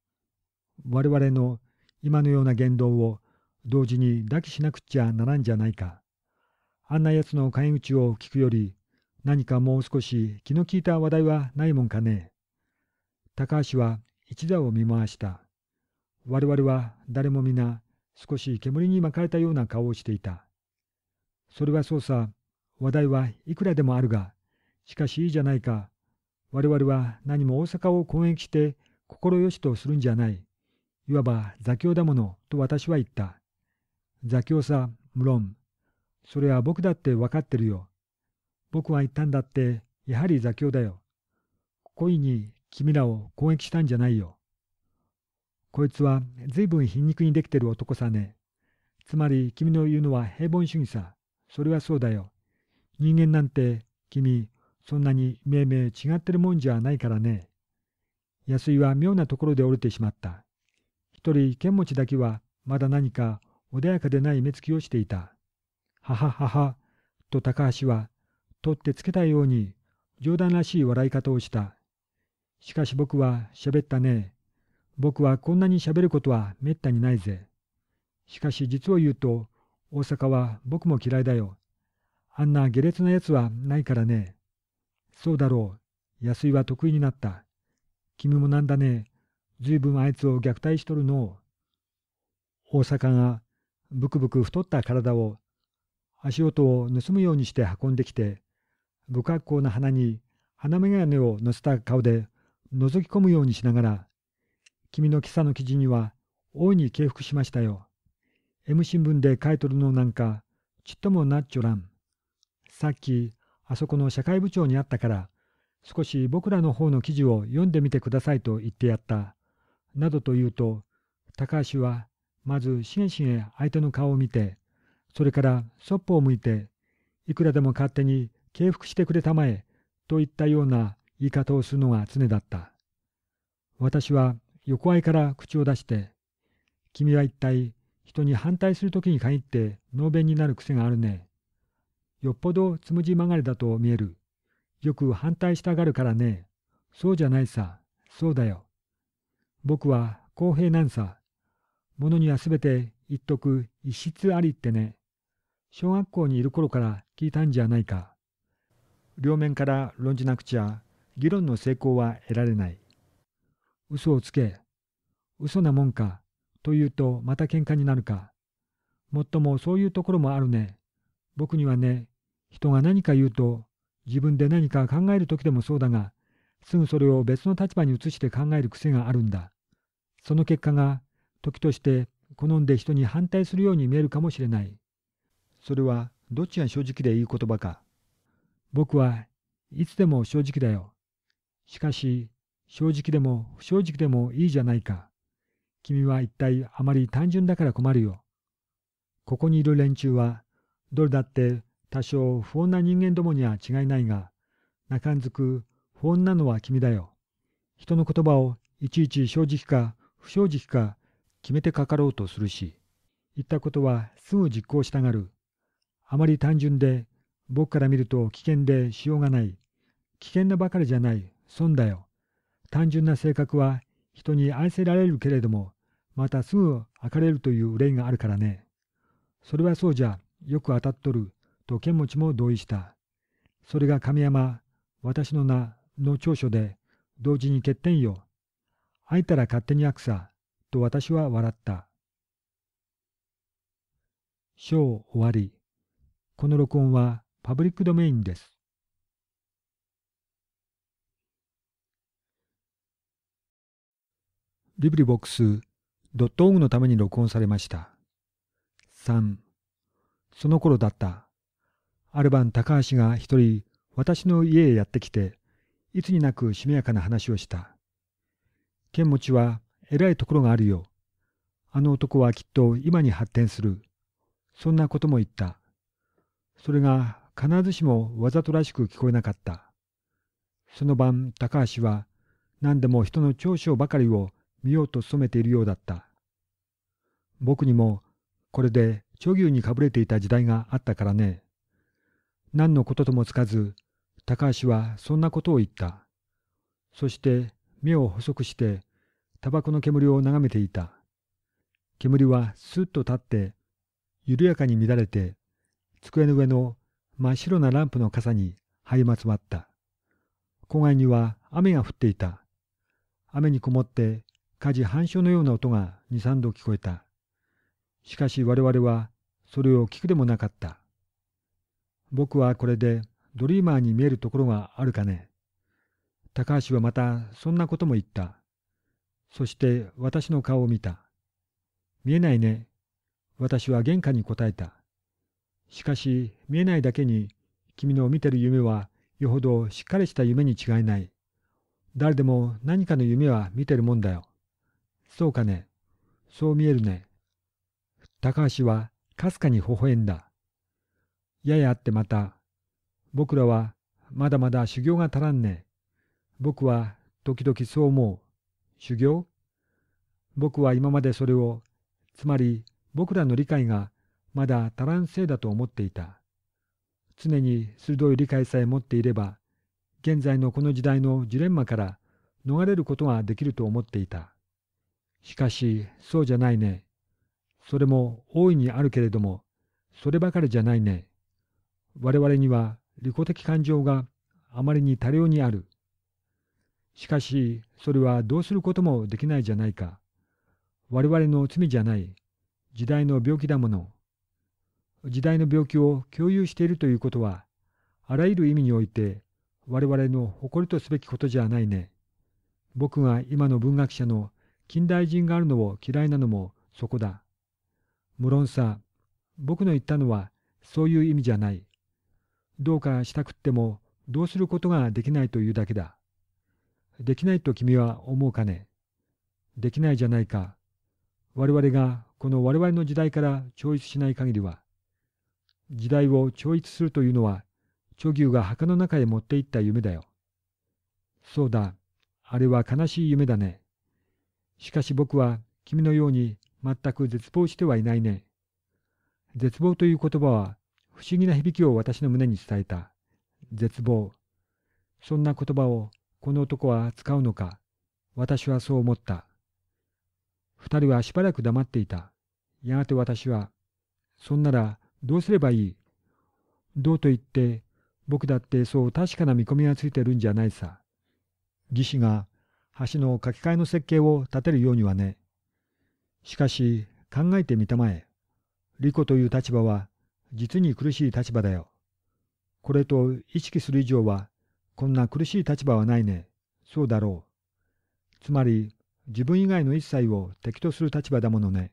我々の今のような言動を同時に抱きしなくちゃならんじゃないか。あんなやつの陰口を聞くより、何かもう少し気の利いた話題はないもんかね。高橋は一座を見回した。我々は誰も皆少し煙に巻かれたような顔をしていた。それはそうさ、話題はいくらでもあるが、しかしいいじゃないか。我々は何も大阪を攻撃して心よしとするんじゃない。いわば座教だものと私は言った。座教さ、無論、それは僕だって分かってるよ。僕は言ったんだって、やはり座教だよ。故意に君らを攻撃したんじゃないよ。こいつは随分皮肉にできてる男さね。つまり君の言うのは平凡主義さ。それはそうだよ。人間なんて君、そんなに命名違ってるもんじゃないからね。安井は妙なところで折れてしまった。一人剣持だけはまだ何か穏やかでない目つきをしていた。はははは、と高橋は、取ってつけたように、冗談らしい笑い方をした。しかし僕は喋ったね。僕はこんなに喋ることはめったにないぜ。しかし実を言うと、大阪は僕も嫌いだよ。あんな下劣なやつはないからね。そうだろう。安井は得意になった。君もなんだね。ずいぶんあいつを虐待しとるのう。大阪が、ブクブク太った体を足音を盗むようにして運んできて、不格好な鼻に鼻眼鏡を乗せた顔で覗き込むようにしながら、君の今朝の記事には大いに敬服しましたよ。M 新聞で書いとるのなんか、ちっともなっちょらん。さっき、あそこの社会部長に会ったから、少し僕らの方の記事を読んでみてくださいと言ってやった。などと言うと、高橋は、まずしげしげ相手の顔を見て、それからそっぽを向いて、いくらでも勝手に敬服してくれたまえ、といったような言い方をするのが常だった。私は横合いから口を出して、君は一体人に反対するときに限って能弁になる癖があるね。よっぽどつむじ曲がりだと見える。よく反対したがるからね。そうじゃないさ。そうだよ。僕は公平なんさ。ものにはすべて一徳一室ありってね。小学校にいる頃から聞いたんじゃないか。両面から論じなくちゃ議論の成功は得られない。嘘をつけ。嘘なもんか。と言うとまた喧嘩になるか。もっともそういうところもあるね。僕にはね、人が何か言うと、自分で何か考える時でもそうだが、すぐそれを別の立場に移して考える癖があるんだ。その結果が、時として好んで人に反対するように見えるかもしれない。それはどっちが正直でいい言葉か。僕はいつでも正直だよ。しかし、正直でも不正直でもいいじゃないか。君は一体あまり単純だから困るよ。ここにいる連中は、どれだって多少不穏な人間どもには違いないが、かんづく不穏なのは君だよ。人の言葉をいちいち正直か不正直か決めてかかろうとするし、言ったことはすぐ実行したがる。あまり単純で、僕から見ると危険でしようがない。危険なばかりじゃない、損だよ。単純な性格は人に愛せられるけれども、またすぐかれるという例があるからね。それはそうじゃ、よく当たっとる、と剣持も同意した。それが神山、私の名の長所で、同時に欠点よ。会えたら勝手に悪さ、と私は笑った。章終わり。この録音はパブリックドメインです。リブリボックスドットオーのために録音されました。3. その頃だった。ある晩高橋が一人私の家へやってきて、いつになくしめやかな話をした。剣持ちは偉いところがあるよ。あの男はきっと今に発展する。そんなことも言った。それが必ずしもわざとらしく聞こえなかった。その晩、高橋は何でも人の長所ばかりを見ようと努めているようだった。僕にもこれで著牛にかぶれていた時代があったからね。何のことともつかず、高橋はそんなことを言った。そして目を細くして、タバコの煙を眺めていた。煙はスッと立って、緩やかに乱れて、机の上の真っ白なランプの傘に灰まつまった。郊外には雨が降っていた。雨にこもって火事反射のような音が二三度聞こえた。しかし我々はそれを聞くでもなかった。僕はこれでドリーマーに見えるところがあるかね。高橋はまたそんなことも言った。そして私の顔を見た。見えないね。私は玄関に答えた。しかし見えないだけに君の見てる夢はよほどしっかりした夢に違いない。誰でも何かの夢は見てるもんだよ。そうかね。そう見えるね。高橋はかすかに微笑んだ。ややあってまた。僕らはまだまだ修行が足らんね。僕は時々そう思う。修行僕は今までそれを、つまり僕らの理解がまだ足らんせいだと思っていた。常に鋭い理解さえ持っていれば、現在のこの時代のジレンマから逃れることができると思っていた。しかし、そうじゃないね。それも大いにあるけれども、そればかりじゃないね。我々には利己的感情があまりに多量にある。しかし、それはどうすることもできないじゃないか。我々の罪じゃない。時代の病気だもの。時代の病気を共有しているということはあらゆる意味において我々の誇りとすべきことじゃないね。僕が今の文学者の近代人があるのを嫌いなのもそこだ。無論さ、僕の言ったのはそういう意味じゃない。どうかしたくってもどうすることができないというだけだ。できないと君は思うかね。できないじゃないか。我々がこの我々の時代から超越しない限りは。時代を超越するというのは、チョギュが墓の中へ持って行った夢だよ。そうだ、あれは悲しい夢だね。しかし僕は君のように全く絶望してはいないね。絶望という言葉は不思議な響きを私の胸に伝えた。絶望。そんな言葉をこの男は使うのか。私はそう思った。二人はしばらく黙っていた。やがて私は、そんならどうすればいいどうと言って、僕だってそう確かな見込みがついてるんじゃないさ。技師が橋の架け替えの設計を立てるようにはね。しかし、考えてみたまえ。リコという立場は、実に苦しい立場だよ。これと意識する以上は、こんな苦しい立場はないね。そうだろう。つまり、自分以外の一切を敵とする立場だものね。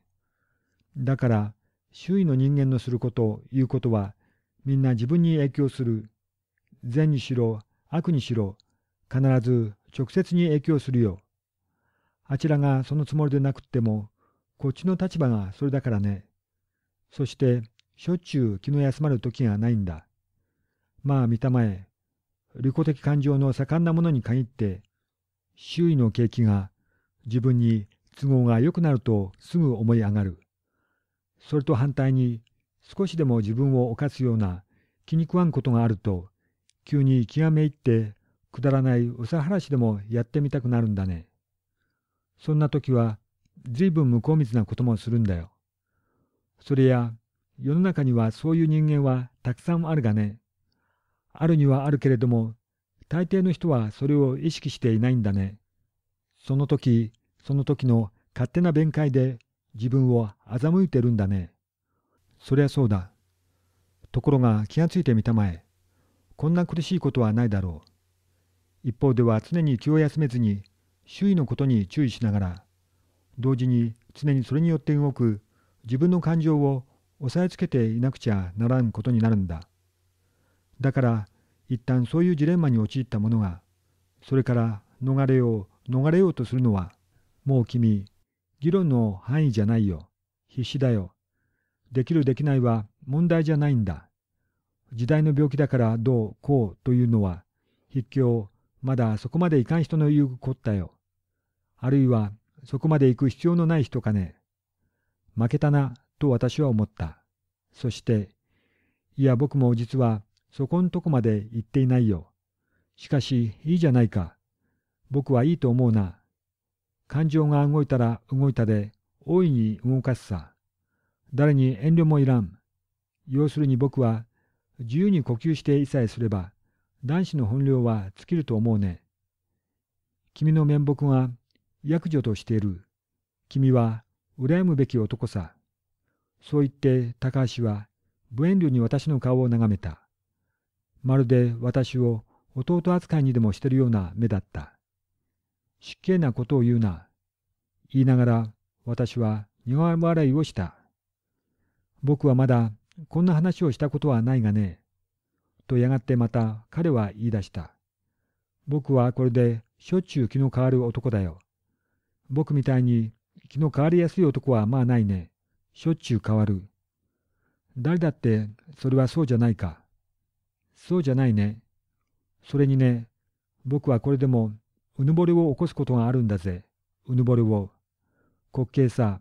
だから、周囲の人間のすること、言うことは、みんな自分に影響する。善にしろ、悪にしろ、必ず直接に影響するよ。あちらがそのつもりでなくっても、こっちの立場がそれだからね。そして、しょっちゅう気の休まる時がないんだ。まあ、見たまえ、利己的感情の盛んなものに限って、周囲の景気が自分に都合が良くなるとすぐ思い上がる。それと反対に少しでも自分を犯すような気に食わんことがあると急に気がめいってくだらないおさはらしでもやってみたくなるんだね。そんな時はずいぶん向こうなこともするんだよ。それや世の中にはそういう人間はたくさんあるがね。あるにはあるけれども大抵の人はそれを意識していないんだね。その時その時の勝手な弁解で自分を欺いてるんだね。そりゃそうだ。ところが気がついてみたまえ。こんな苦しいことはないだろう。一方では常に気を休めずに周囲のことに注意しながら同時に常にそれによって動く自分の感情を押さえつけていなくちゃならんことになるんだ。だから一旦そういうジレンマに陥ったものがそれから逃れよう逃れようとするのはもう君議論の範囲じゃないよ。必死だよ。できるできないは問題じゃないんだ。時代の病気だからどうこうというのは、筆記をまだそこまでいかん人の言うこったよ。あるいはそこまで行く必要のない人かね。負けたなと私は思った。そして、いや僕も実はそこんとこまで行っていないよ。しかしいいじゃないか。僕はいいと思うな。感情が動いたら動いたで、大いに動かすさ。誰に遠慮もいらん。要するに僕は、自由に呼吸していさえすれば、男子の本領は尽きると思うね。君の面目が役女としている。君は羨むべき男さ。そう言って高橋は無遠慮に私の顔を眺めた。まるで私を弟扱いにでもしてるような目だった。失敬なことを言うな。言いながら私は苦笑いをした。僕はまだこんな話をしたことはないがね。とやがてまた彼は言い出した。僕はこれでしょっちゅう気の変わる男だよ。僕みたいに気の変わりやすい男はまあないね。しょっちゅう変わる。誰だってそれはそうじゃないか。そうじゃないね。それにね、僕はこれでもうぬぼれを起こすことがあるんだぜ。うぬぼれを。滑稽さ。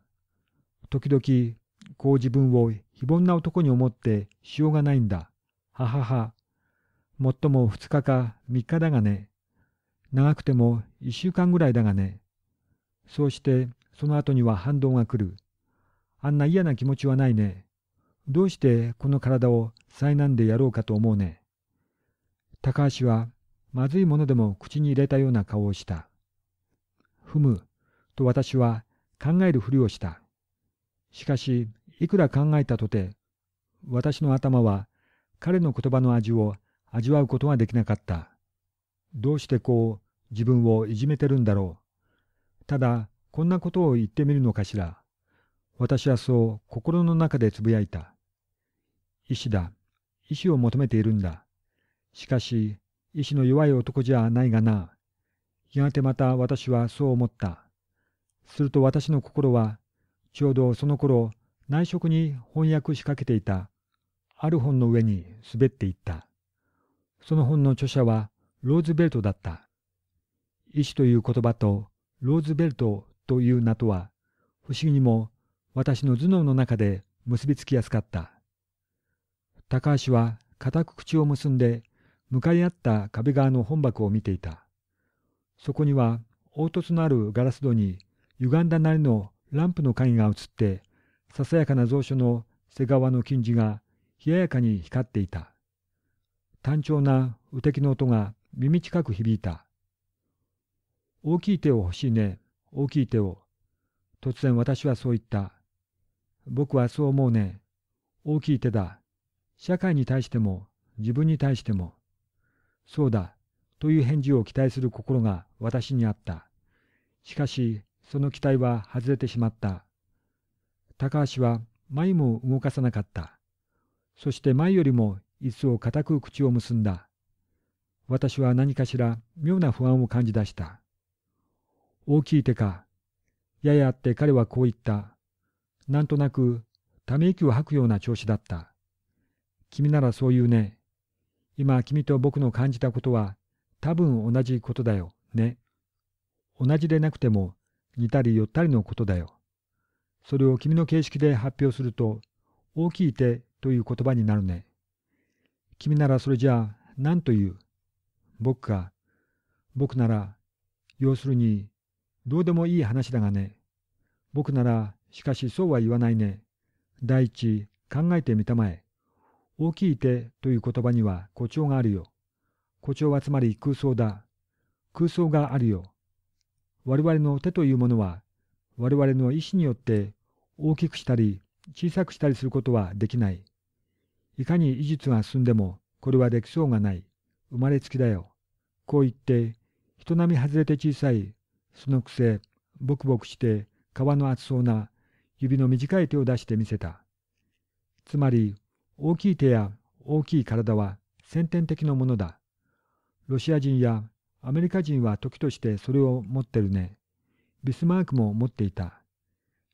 時々、こう自分を非凡な男に思ってしようがないんだ。ははは。もっとも二日か三日だがね。長くても一週間ぐらいだがね。そうして、その後には反動が来る。あんな嫌な気持ちはないね。どうしてこの体を災難でやろうかと思うね。高橋はまずいものでも口に入れたような顔をした。ふむ、と私は考えるふりをした。しかし、いくら考えたとて、私の頭は彼の言葉の味を味わうことができなかった。どうしてこう自分をいじめてるんだろう。ただ、こんなことを言ってみるのかしら。私はそう心の中でつぶやいた。医師だ。医師を求めているんだ。しかし、意志の弱い男じゃないがな。やがてまた私はそう思った。すると私の心は、ちょうどその頃、内職に翻訳しかけていた、ある本の上に滑っていった。その本の著者は、ローズベルトだった。医師という言葉と、ローズベルトという名とは、不思議にも私の頭脳の中で結びつきやすかった。高橋は固く口を結んで向かい合った壁側の本幕を見ていた。そこには凹凸のあるガラス戸に歪んだなりのランプの影が映ってささやかな蔵書の瀬川の金字が冷ややかに光っていた。単調な雨滴の音が耳近く響いた。大きい手を欲しいね、大きい手を。突然私はそう言った。僕はそう思うね。大きい手だ。社会に対しても、自分に対しても。そうだ、という返事を期待する心が私にあった。しかし、その期待は外れてしまった。高橋は眉も動かさなかった。そして前よりも椅子を固く口を結んだ。私は何かしら妙な不安を感じ出した。大きい手か。ややあって彼はこう言った。なんとなく、ため息を吐くような調子だった。君ならそう言うね。今君と僕の感じたことは多分同じことだよね。同じでなくても似たり寄ったりのことだよ。それを君の形式で発表すると大きい手という言葉になるね。君ならそれじゃあ何と言う僕か。僕なら、要するに、どうでもいい話だがね。僕なら、しかしそうは言わないね。第一、考えてみたまえ。大きい手という言葉には誇張があるよ。誇張はつまり空想だ。空想があるよ。我々の手というものは、我々の意志によって大きくしたり小さくしたりすることはできない。いかに医術が進んでもこれはできそうがない。生まれつきだよ。こう言って、人並み外れて小さい、そのくせ、ボクボクして皮の厚そうな指の短い手を出してみせた。つまり、大きい手や大きい体は先天的なものだ。ロシア人やアメリカ人は時としてそれを持ってるね。ビスマークも持っていた。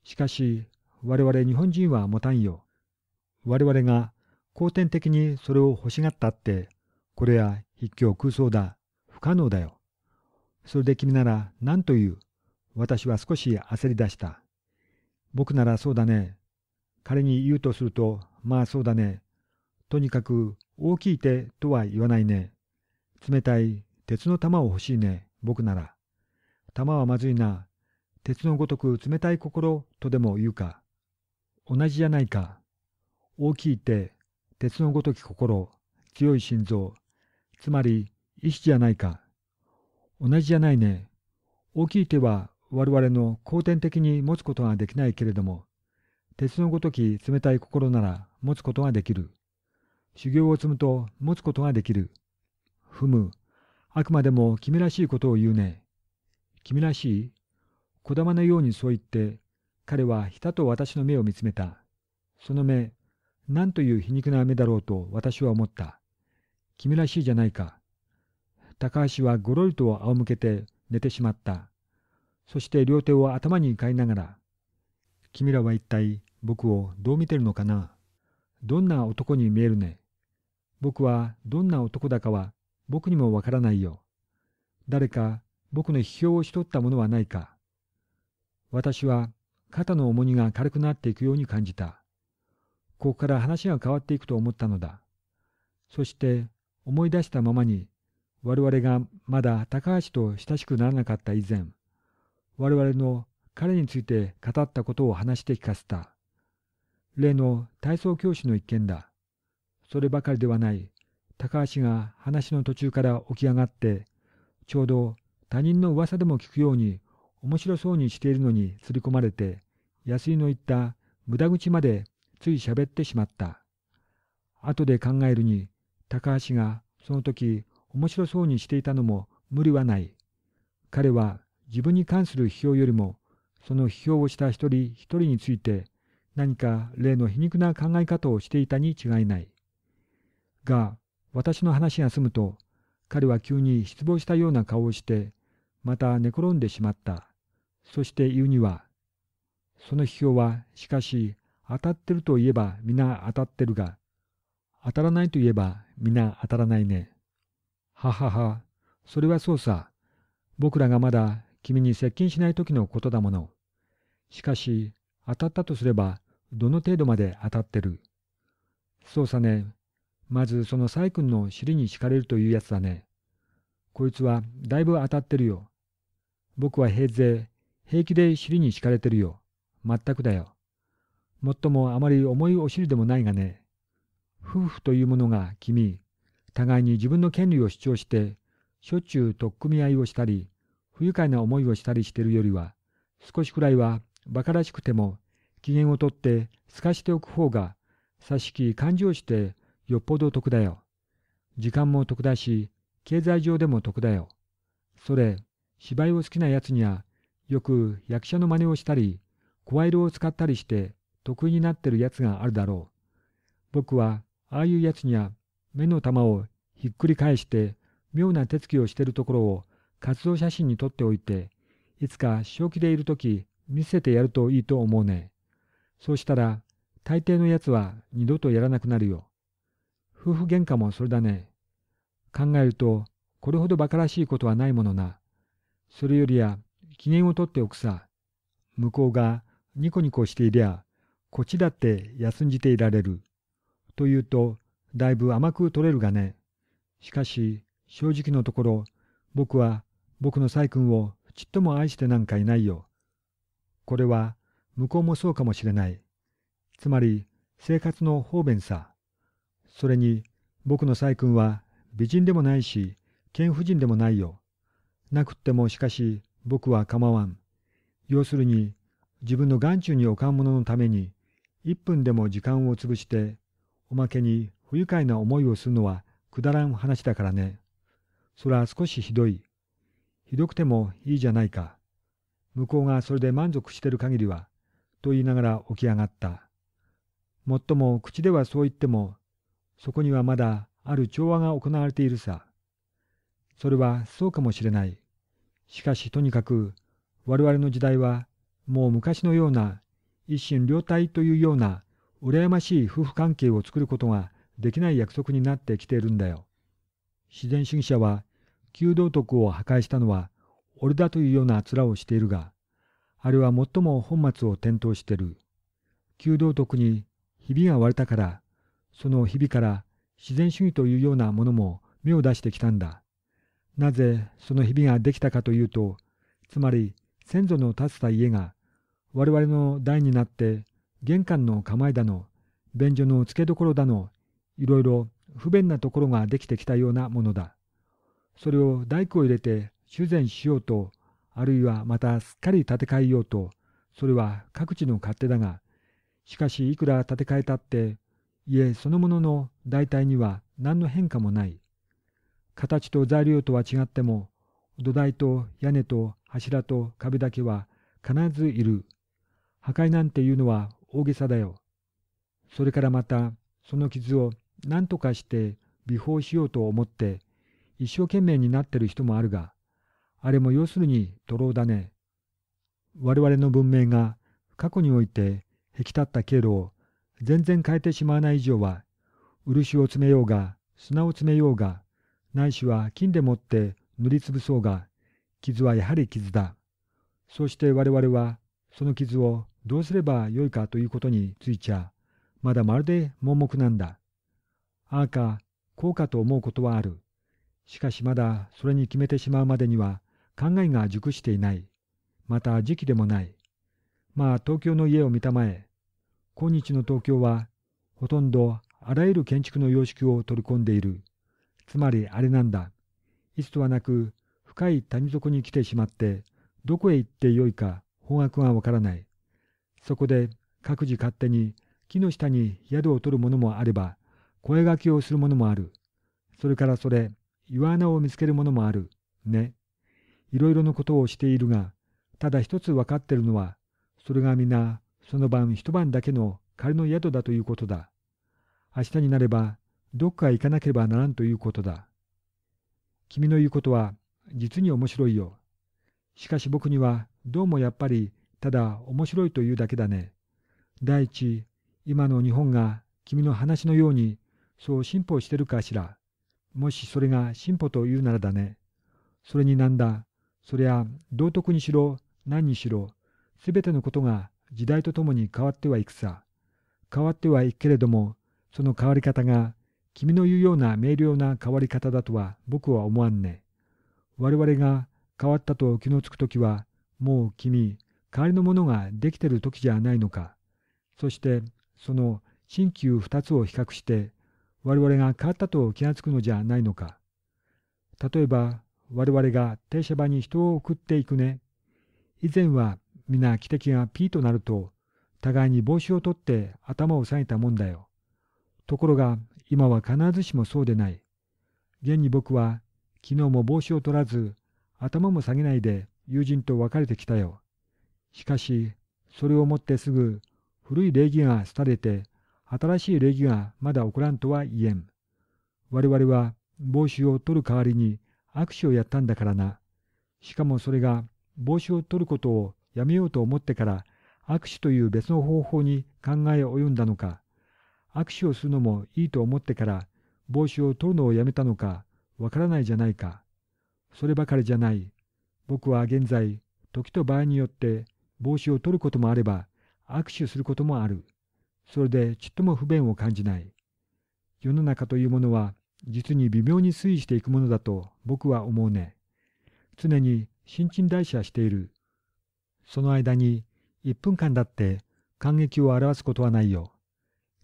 しかし、我々日本人は持たんよ。我々が後天的にそれを欲しがったって、これは一挙空想だ。不可能だよ。それで君なら何と言う私は少し焦り出した。僕ならそうだね。彼に言うとするとまあそうだね。とにかく大きい手とは言わないね。冷たい鉄の玉を欲しいね、僕なら。玉はまずいな。鉄のごとく冷たい心とでも言うか。同じじゃないか。大きい手、鉄のごとき心、強い心臓。つまり、意志じゃないか。同じじゃないね。大きい手は我々の後天的に持つことができないけれども、鉄のごとき冷たい心なら持つことができる。修行を積むと持つことができる。ふむ。あくまでも君らしいことを言うね。君らしい小玉のようにそう言って、彼はひたと私の目を見つめた。その目、なんという皮肉な目だろうと私は思った。君らしいじゃないか。高橋はごろりと仰向けて寝てしまった。そして両手を頭にかいながら、君らは一体僕をどう見てるのかなどんな男に見えるね。僕はどんな男だかは僕にもわからないよ。誰か僕の批評をしとったものはないか。私は肩の重荷が軽くなっていくように感じた。ここから話が変わっていくと思ったのだ。そして思い出したままに我々がまだ高橋と親しくならなかった以前、我々の彼について語ったことを話して聞かせた。例の体操教師の一件だ。そればかりではない。高橋が話の途中から起き上がって、ちょうど他人の噂でも聞くように面白そうにしているのに刷り込まれて、安井の言った無駄口までつい喋ってしまった。後で考えるに、高橋がその時面白そうにしていたのも無理はない。彼は自分に関する批評よりも、その批評をした一人一人について何か例の皮肉な考え方をしていたに違いない。が、私の話が済むと、彼は急に失望したような顔をして、また寝転んでしまった。そして言うには、その批評は、しかし、当たってるといえば皆当たってるが、当たらないと言えば皆当たらないね。ははは、それはそうさ。僕らがまだ君に接近しない時のことだもの。しかし、当たったとすれば、どの程度まで当たってる。そうさね。まずそのサイ君の尻に敷かれるというやつだね。こいつはだいぶ当たってるよ。僕は平勢、平気で尻に敷かれてるよ。全くだよ。もっともあまり重いお尻でもないがね。夫婦というものが君、互いに自分の権利を主張して、しょっちゅう取っ組み合いをしたり、不愉快な思いをしたりしてるよりは、少しくらいは馬鹿らしくても機嫌をとって透かしておく方が、差し木勘定してよっぽど得だよ。時間も得だし、経済上でも得だよ。それ、芝居を好きなやつには、よく役者の真似をしたり、声色を使ったりして得意になってるやつがあるだろう。僕は、ああいうやつには、目の玉をひっくり返して、妙な手つきをしてるところを活動写真に撮っておいて、いつか正気でいるとき見せてやるといいと思うね。そうしたら、大抵のやつは二度とやらなくなるよ。夫婦喧嘩もそれだね。考えると、これほど馬鹿らしいことはないものな。それよりや、機嫌をとっておくさ。向こうがニコニコしていりゃ、こっちだって休んじていられる。というと、だいぶ甘く取れるがね。しかし、正直のところ、僕は僕の細君をちっとも愛してなんかいないよ。これは向こうもそうかもしれない。つまり、生活の方便さ。それに、僕の細君は美人でもないし、剣婦人でもないよ。なくってもしかし、僕は構わん。要するに、自分の眼中に置かんもののために、一分でも時間を潰して、おまけに不愉快な思いをするのはくだらん話だからね。そら少しひどい。ひどくてもいいじゃないか。向こうがそれで満足してる限りは、と言いながら起き上がった。もっとも口ではそう言っても、そこにはまだある調和が行われているさ。それはそうかもしれない。しかしとにかく、我々の時代は、もう昔のような、一心両体というような、羨ましい夫婦関係を作ることができない約束になってきているんだよ。自然主義者は、旧道徳を破壊したのは、俺だというような面をしているが、あれは最も本末を転倒してる。旧道徳にひびが割れたから、そのひびから自然主義というようなものも芽を出してきたんだ。なぜそのひびができたかというと、つまり先祖の建てた家が我々の代になって玄関の構えだの、便所の付けどころだの、いろいろ不便なところができてきたようなものだ。それを大工を入れて修繕しようとあるいはまたすっかり建て替えようと、それは各地の勝手だが、しかしいくら建て替えたって、家そのものの代替には何の変化もない。形と材料とは違っても、土台と屋根と柱と壁だけは必ずいる。破壊なんていうのは大げさだよ。それからまた、その傷を何とかして微法しようと思って、一生懸命になってる人もあるが、あれも要するに徒労だね。我々の文明が過去においてへきたった経路を全然変えてしまわない以上は、漆を詰めようが、砂を詰めようが、ないしは金でもって塗りつぶそうが、傷はやはり傷だ。そして我々は、その傷をどうすればよいかということについちゃ、まだまるで盲目なんだ。ああか、こうかと思うことはある。しかしまだそれに決めてしまうまでには、考えが熟していない、また時期でもない。まあ東京の家を見たまえ、今日の東京はほとんどあらゆる建築の様式を取り込んでいる。つまりあれなんだ。いつとはなく深い谷底に来てしまって、どこへ行ってよいか方角がわからない。そこで各自勝手に木の下に宿を取るものもあれば、声がけをするものもある。それからそれ、岩穴を見つけるものもある。ね。いろいろなことをしているが、ただ一つ分かってるのは、それが皆、その晩一晩だけの仮の宿だということだ。明日になれば、どっか行かなければならんということだ。君の言うことは、実に面白いよ。しかし僕には、どうもやっぱり、ただ面白いというだけだね。第一、今の日本が君の話のように、そう進歩してるかしら。もしそれが進歩というならだね。それになんだ、そりゃ道徳にしろ何にしろすべてのことが時代とともに変わってはいくさ変わってはいくけれどもその変わり方が君の言うような明瞭な変わり方だとは僕は思わんね我々が変わったと気のつくときはもう君代わりのものができてる時じゃないのかそしてその新旧二つを比較して我々が変わったと気がつくのじゃないのか例えば我々が停車場に人を送っていくね。以前は皆汽笛がピーとなると、互いに帽子を取って頭を下げたもんだよ。ところが、今は必ずしもそうでない。現に僕は、昨日も帽子を取らず、頭も下げないで友人と別れてきたよ。しかし、それをもってすぐ、古い礼儀が廃れて、新しい礼儀がまだ起こらんとは言えん。我々は帽子を取る代わりに握手をやったんだからな。しかもそれが帽子を取ることをやめようと思ってから握手という別の方法に考え及んだのか、握手をするのもいいと思ってから帽子を取るのをやめたのか、わからないじゃないか。そればかりじゃない。僕は現在、時と場合によって帽子を取ることもあれば、握手することもある。それでちっとも不便を感じない。世の中というものは実に微妙に推移していくものだと僕は思うね。常に新陳代謝している。その間に1分間だって感激を表すことはないよ。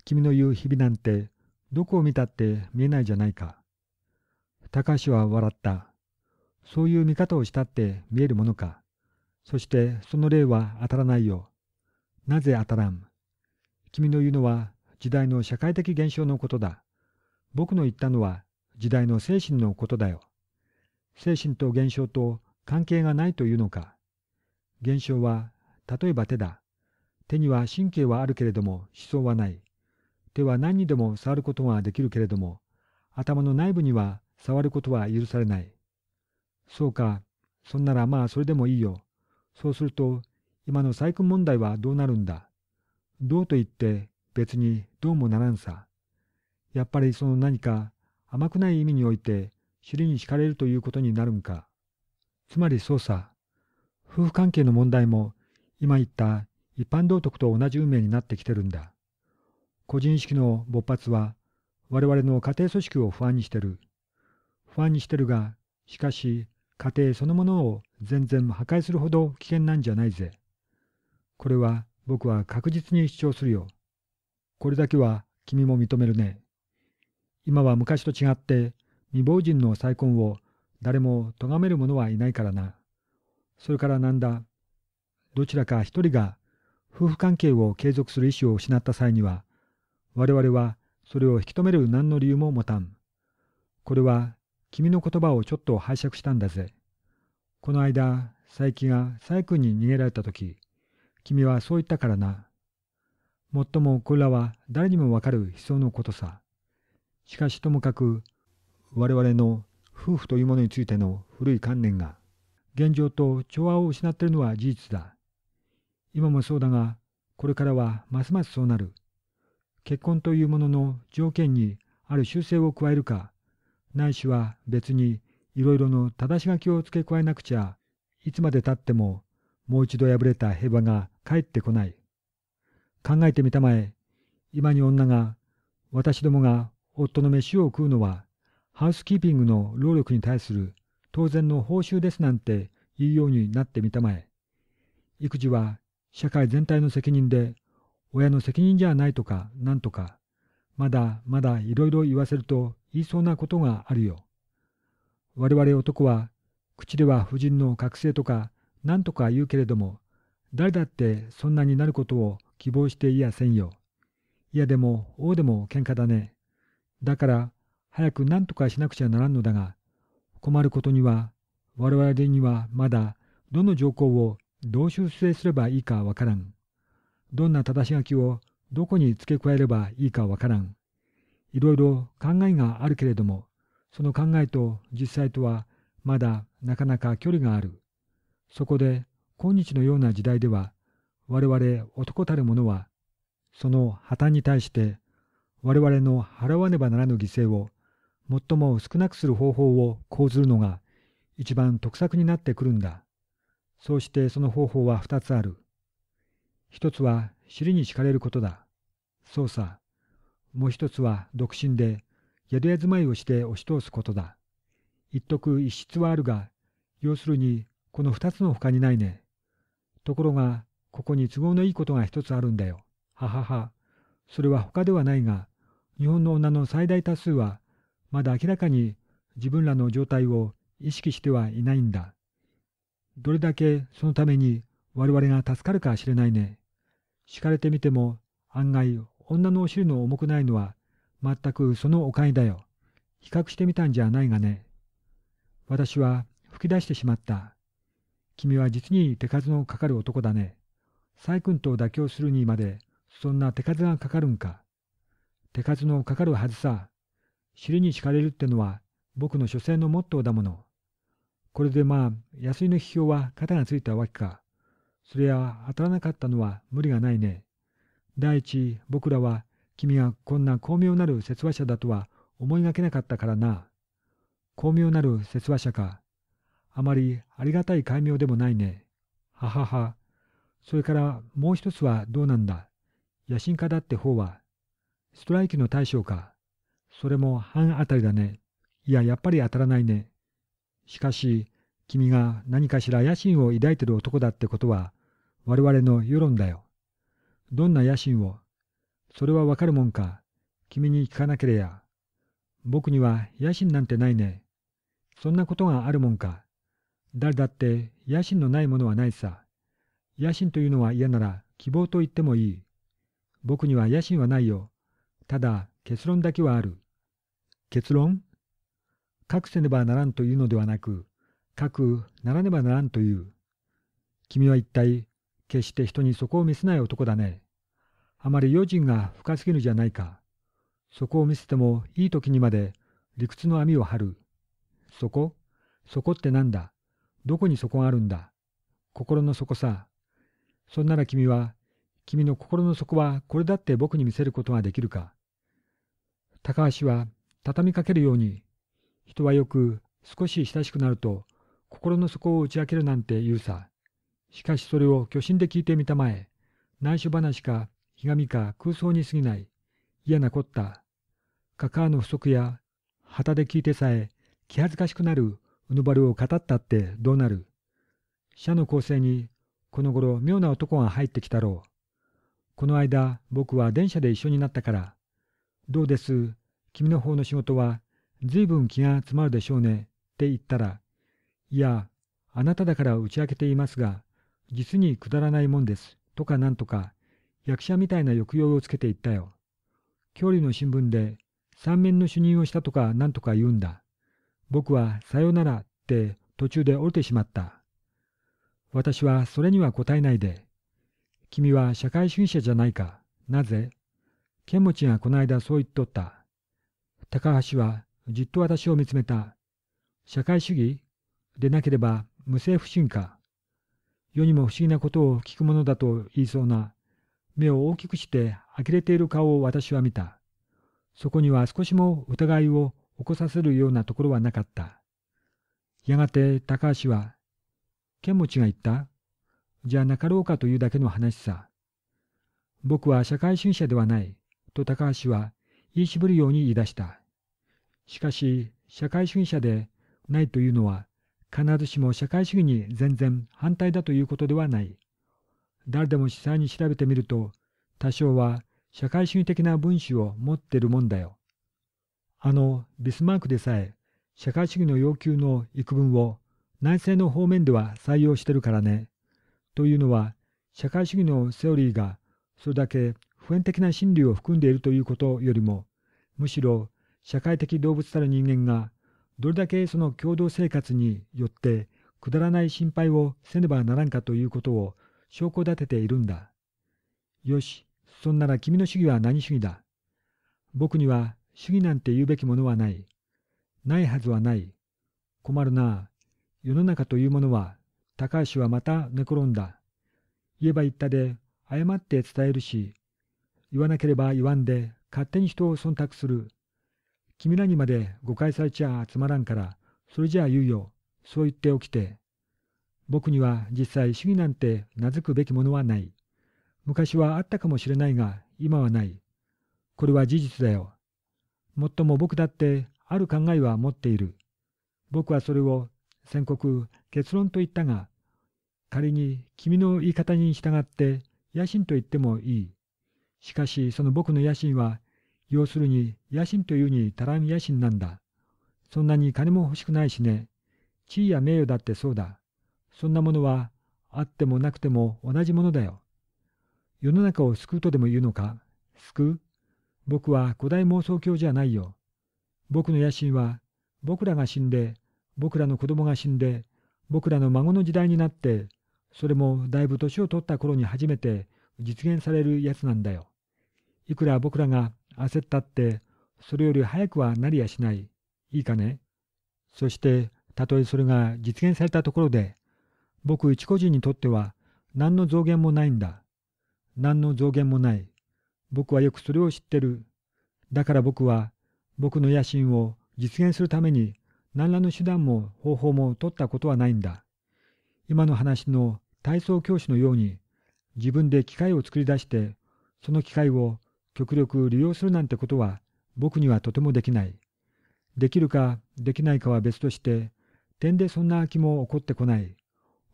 君の言う日々なんてどこを見たって見えないじゃないか。高橋は笑った。そういう見方をしたって見えるものか。そしてその例は当たらないよ。なぜ当たらん君の言うのは時代の社会的現象のことだ。僕の言ったのは時代の精神のことだよ。精神と現象と関係がないというのか。現象は、例えば手だ。手には神経はあるけれども思想はない。手は何にでも触ることができるけれども、頭の内部には触ることは許されない。そうか、そんならまあそれでもいいよ。そうすると、今の細工問題はどうなるんだ。どうと言って別にどうもならんさ。やっぱりその何か甘くない意味において尻に敷かれるということになるんか。つまり捜査、夫婦関係の問題も今言った一般道徳と同じ運命になってきてるんだ。個人意識の勃発は我々の家庭組織を不安にしてる。不安にしてるが、しかし家庭そのものを全然破壊するほど危険なんじゃないぜ。これは僕は確実に主張するよ。これだけは君も認めるね。今は昔と違って未亡人の再婚を誰も咎める者はいないからな。それからなんだ、どちらか一人が夫婦関係を継続する意思を失った際には、我々はそれを引き止める何の理由も持たん。これは君の言葉をちょっと拝借したんだぜ。この間、佐伯が佐伯君に逃げられた時、君はそう言ったからな。もっともこれらは誰にもわかる悲壮のことさ。しかしともかく我々の夫婦というものについての古い観念が現状と調和を失っているのは事実だ。今もそうだが、これからはますますそうなる。結婚というものの条件にある修正を加えるか、ないしは別にいろいろの正し書きを付け加えなくちゃ、いつまでたってももう一度破れた平和が返ってこない。考えてみたまえ、今に女が私どもが夫の飯を食うのは、ハウスキーピングの労力に対する当然の報酬ですなんて言うようになってみたまえ。育児は社会全体の責任で、親の責任じゃないとか、なんとか、まだまだいろいろ言わせると言いそうなことがあるよ。我々男は、口では夫人の覚醒とか、なんとか言うけれども、誰だってそんなになることを希望していやせんよ。いやでも、王でも喧嘩だね。だから、早く何とかしなくちゃならんのだが、困ることには、我々にはまだ、どの条項をどう修正すればいいかわからん。どんな正し書きをどこに付け加えればいいかわからん。いろいろ考えがあるけれども、その考えと実際とはまだなかなか距離がある。そこで今日のような時代では我々男たる者はその破綻に対して我々の払わねばならぬ犠牲を最も少なくする方法を講ずるのが一番得策になってくるんだ。そうしてその方法は二つある。一つは尻に敷かれることだ。そうさ。もう一つは独身で宿屋住まいをして押し通すことだ。一徳一室はあるが、要するにこの二つの他にないね。ところが、ここに都合のいいことが一つあるんだよ。ははは。それは他ではないが、日本の女の最大多数は、まだ明らかに自分らの状態を意識してはいないんだ。どれだけそのために我々が助かるか知れないね。敷かれてみても案外女のお尻の重くないのは全くそのおかげだよ。比較してみたんじゃないがね。私は吹き出してしまった。君は実に手数のかかる男だね。細君と妥協するにまでそんな手数がかかるんか。手数のかかるはずさ。尻に敷かれるってのは僕の所詮のモットーだもの。これでまあ、安井の批評は肩がついたわけか。そりゃ当たらなかったのは無理がないね。第一、僕らは君がこんな巧妙なる説話者だとは思いがけなかったからな。巧妙なる説話者か。あまりありがたい解明でもないね。ははは。それからもう一つはどうなんだ。野心家だって方は。ストライキの対象か。それも半あたりだね。いや、やっぱり当たらないね。しかし、君が何かしら野心を抱いてる男だってことは、我々の世論だよ。どんな野心をそれはわかるもんか。君に聞かなけれや。僕には野心なんてないね。そんなことがあるもんか。誰だって野心のないものはないさ。野心というのは嫌なら希望と言ってもいい。僕には野心はないよ。ただ、結論だけはある。結論隠くせねばならんというのではなく、かくならねばならんという。君は一体、決して人にそこを見せない男だね。あまり用心が深すぎるじゃないか。そこを見せてもいい時にまで理屈の網を張る。そこそこってなんだどこにそこがあるんだ心の底さ。そんなら君は、君の心の底はこれだって僕に見せることができるか。高橋は畳みかけるように、人はよく少し親しくなると心の底を打ち明けるなんて言うさ。しかしそれを虚心で聞いてみたまえ、内緒話か、ひがみか空想に過ぎない。嫌なこった。カカーの不足や、旗で聞いてさえ、気恥ずかしくなるうぬばるを語ったってどうなる。社の構成に、この頃妙な男が入ってきたろう。この間、僕は電車で一緒になったから、どうです。君の方の仕事は、ずいぶん気が詰まるでしょうね。って言ったら、いや、あなただから打ち明けていますが、実にくだらないもんです。とかなんとか、役者みたいな抑揚をつけて言ったよ。郷里の新聞で、三面の主任をしたとかなんとか言うんだ。僕はさよならって途中で折れてしまった。私はそれには答えないで。君は社会主義者じゃないか。なぜ剣持がこの間そう言っとった。高橋はじっと私を見つめた。社会主義でなければ無政府主か。世にも不思議なことを聞くものだと言いそうな、目を大きくして呆れている顔を私は見た。そこには少しも疑いを起こさせるようなところはなかった。やがて高橋は、剣持が言ったじゃなかろうかというだけの話さ。僕は社会主義者ではない。と高橋は言いしるように言い出した。しかし、社会主義者でないというのは、必ずしも社会主義に全然反対だということではない。誰でも実際に調べてみると、多少は社会主義的な分子を持ってるもんだよ。あの、ビスマークでさえ、社会主義の要求の幾分を内政の方面では採用してるからね。というのは、社会主義のセオリーがそれだけ普遍的な真理を含んでいるということよりも、むしろ社会的動物たる人間が、どれだけその共同生活によってくだらない心配をせねばならんかということを証拠立てているんだ。よし、そんなら君の主義は何主義だ。僕には主義なんて言うべきものはない。ないはずはない。困るな。世の中というものは、高橋はまた寝転んだ。言えば言ったで、誤って伝えるし、言わなければ言わんで勝手に人を忖度する。君らにまで誤解されちゃつまらんから、それじゃあ言うよ。そう言っておきて。僕には実際主義なんて名付くべきものはない。昔はあったかもしれないが、今はない。これは事実だよ。もっとも僕だってある考えは持っている。僕はそれを宣告、結論と言ったが、仮に君の言い方に従って野心と言ってもいい。しかしその僕の野心は、要するに野心というに足らん野心なんだ。そんなに金も欲しくないしね。地位や名誉だってそうだ。そんなものはあってもなくても同じものだよ。世の中を救うとでも言うのか救う僕は古代妄想教じゃないよ。僕の野心は、僕らが死んで、僕らの子供が死んで、僕らの孫の時代になって、それもだいぶ年を取った頃に初めて実現されるやつなんだよ。いくら僕らが焦ったって、それより早くはなりやしない。いいかねそして、たとえそれが実現されたところで、僕一個人にとっては何の増減もないんだ。何の増減もない。僕はよくそれを知ってる。だから僕は、僕の野心を実現するために何らの手段も方法も取ったことはないんだ。今の話の体操教師のように、自分で機械を作り出して、その機械を極力利用するなんてことは僕にはとてもできない。できるかできないかは別として、点でそんな気も起こってこない。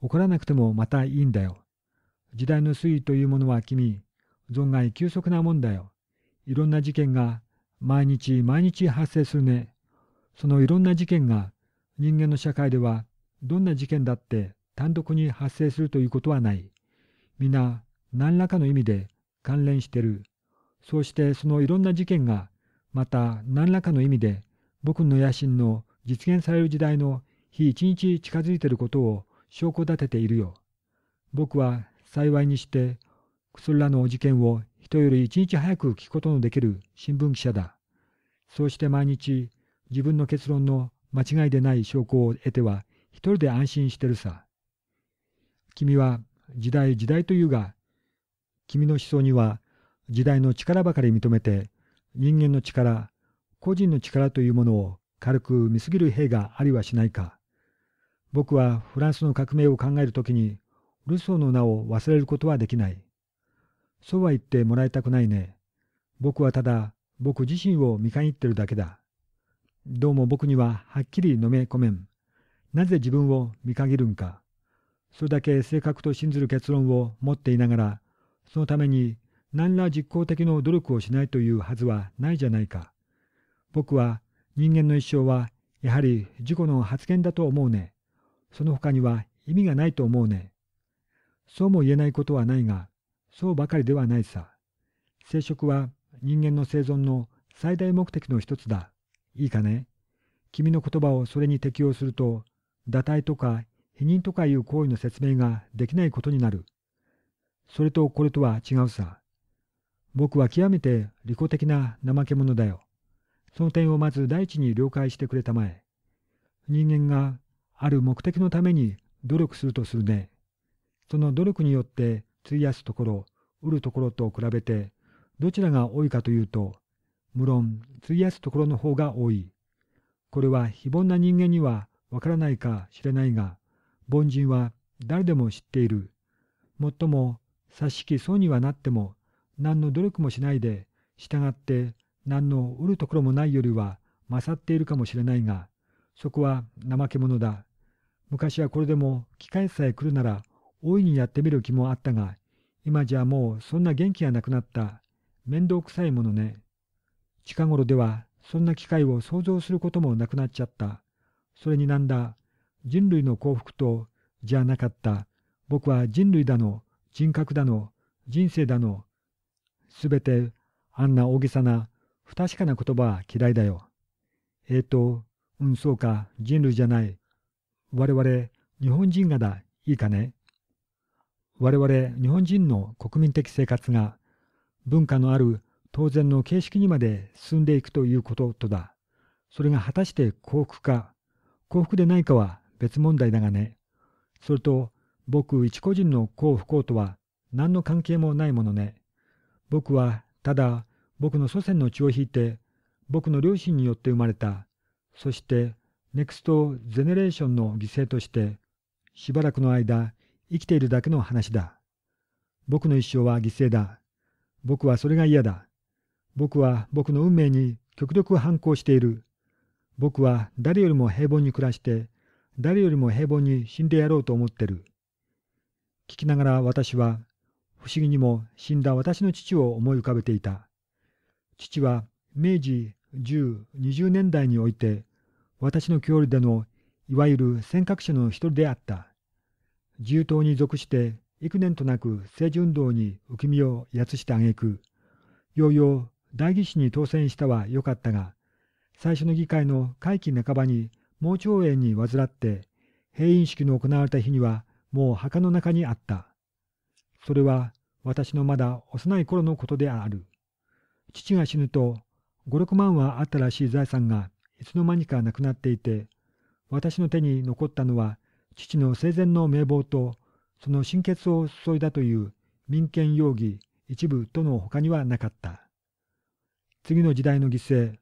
起こらなくてもまたいいんだよ。時代の推移というものは君、存外急速なもんだよ。いろんな事件が毎日毎日発生するね。そのいろんな事件が人間の社会ではどんな事件だって単独に発生するということはない。皆何らかの意味で関連してる。そうしてそのいろんな事件が、また何らかの意味で僕の野心の実現される時代の日一日近づいていることを証拠立てているよ。僕は幸いにして、それらの事件を人より一日早く聞くことのできる新聞記者だ。そうして毎日自分の結論の間違いでない証拠を得ては一人で安心してるさ。君は時代時代というが、君の思想には時代の力ばかり認めて、人間の力、個人の力というものを軽く見すぎる兵がありはしないか。僕はフランスの革命を考えるときに、ルソーの名を忘れることはできない。そうは言ってもらいたくないね。僕はただ、僕自身を見限ってるだけだ。どうも僕にははっきりのめこめん。なぜ自分を見限るんか。それだけ正確と信ずる結論を持っていながら、そのために何ら実効的な努力をしないというはずはないじゃないか。僕は人間の一生はやはり自己の発言だと思うね。その他には意味がないと思うね。そうも言えないことはないが、そうばかりではないさ。生殖は人間の生存の最大目的の一つだ。いいかね君の言葉をそれに適用すると、堕胎とか否認とかいう行為の説明ができないことになる。それとこれとは違うさ。僕は極めて利己的な怠け者だよ。その点をまず第一に了解してくれたまえ。人間がある目的のために努力するとするね。その努力によって費やすところ、売るところと比べて、どちらが多いかというと、無論、費やすところの方が多い。これは非凡な人間にはわからないか知れないが、凡人は誰でも知っている。もっとも、察しきそうにはなっても、何の努力もしないで、従って何の得るところもないよりは勝っているかもしれないが、そこは怠け者だ。昔はこれでも機会さえ来るなら大いにやってみる気もあったが、今じゃもうそんな元気がなくなった。面倒くさいものね。近頃ではそんな機会を想像することもなくなっちゃった。それになんだ、人類の幸福と、じゃなかった。僕は人類だの、人格だの、人生だの、すべてあんな大げさな不確かな言葉は嫌いだよ。えっ、ー、と、うん、そうか、人類じゃない。我々、日本人がだ、いいかね。我々、日本人の国民的生活が、文化のある当然の形式にまで進んでいくということとだ。それが果たして幸福か、幸福でないかは別問題だがね。それと、僕一個人の幸不幸とは何の関係もないものね。僕はただ僕の祖先の血を引いて僕の両親によって生まれた。そしてネクストゼネレーションの犠牲としてしばらくの間生きているだけの話だ。僕の一生は犠牲だ。僕はそれが嫌だ。僕は僕の運命に極力反抗している。僕は誰よりも平凡に暮らして、誰よりも平凡に死んでやろうと思ってる。聞きながら私は、不思議にも死んだ私の父を思い浮かべていた。父は明治10、20年代において、私の郷里でのいわゆる尖閣者の一人であった。自由党に属して、幾年となく政治運動に浮き身をやつしてあげく、ようよう代議士に当選したはよかったが、最初の議会の会期半ばに盲腸炎に患って、閉院式の行われた日にはもう墓の中にあった。それは私のまだ幼い頃のことである。父が死ぬと、五六万はあったらしい財産がいつの間にかなくなっていて、私の手に残ったのは、父の生前の名簿と、その心血を注いだという民権容疑一部との他にはなかった。次の時代の犠牲、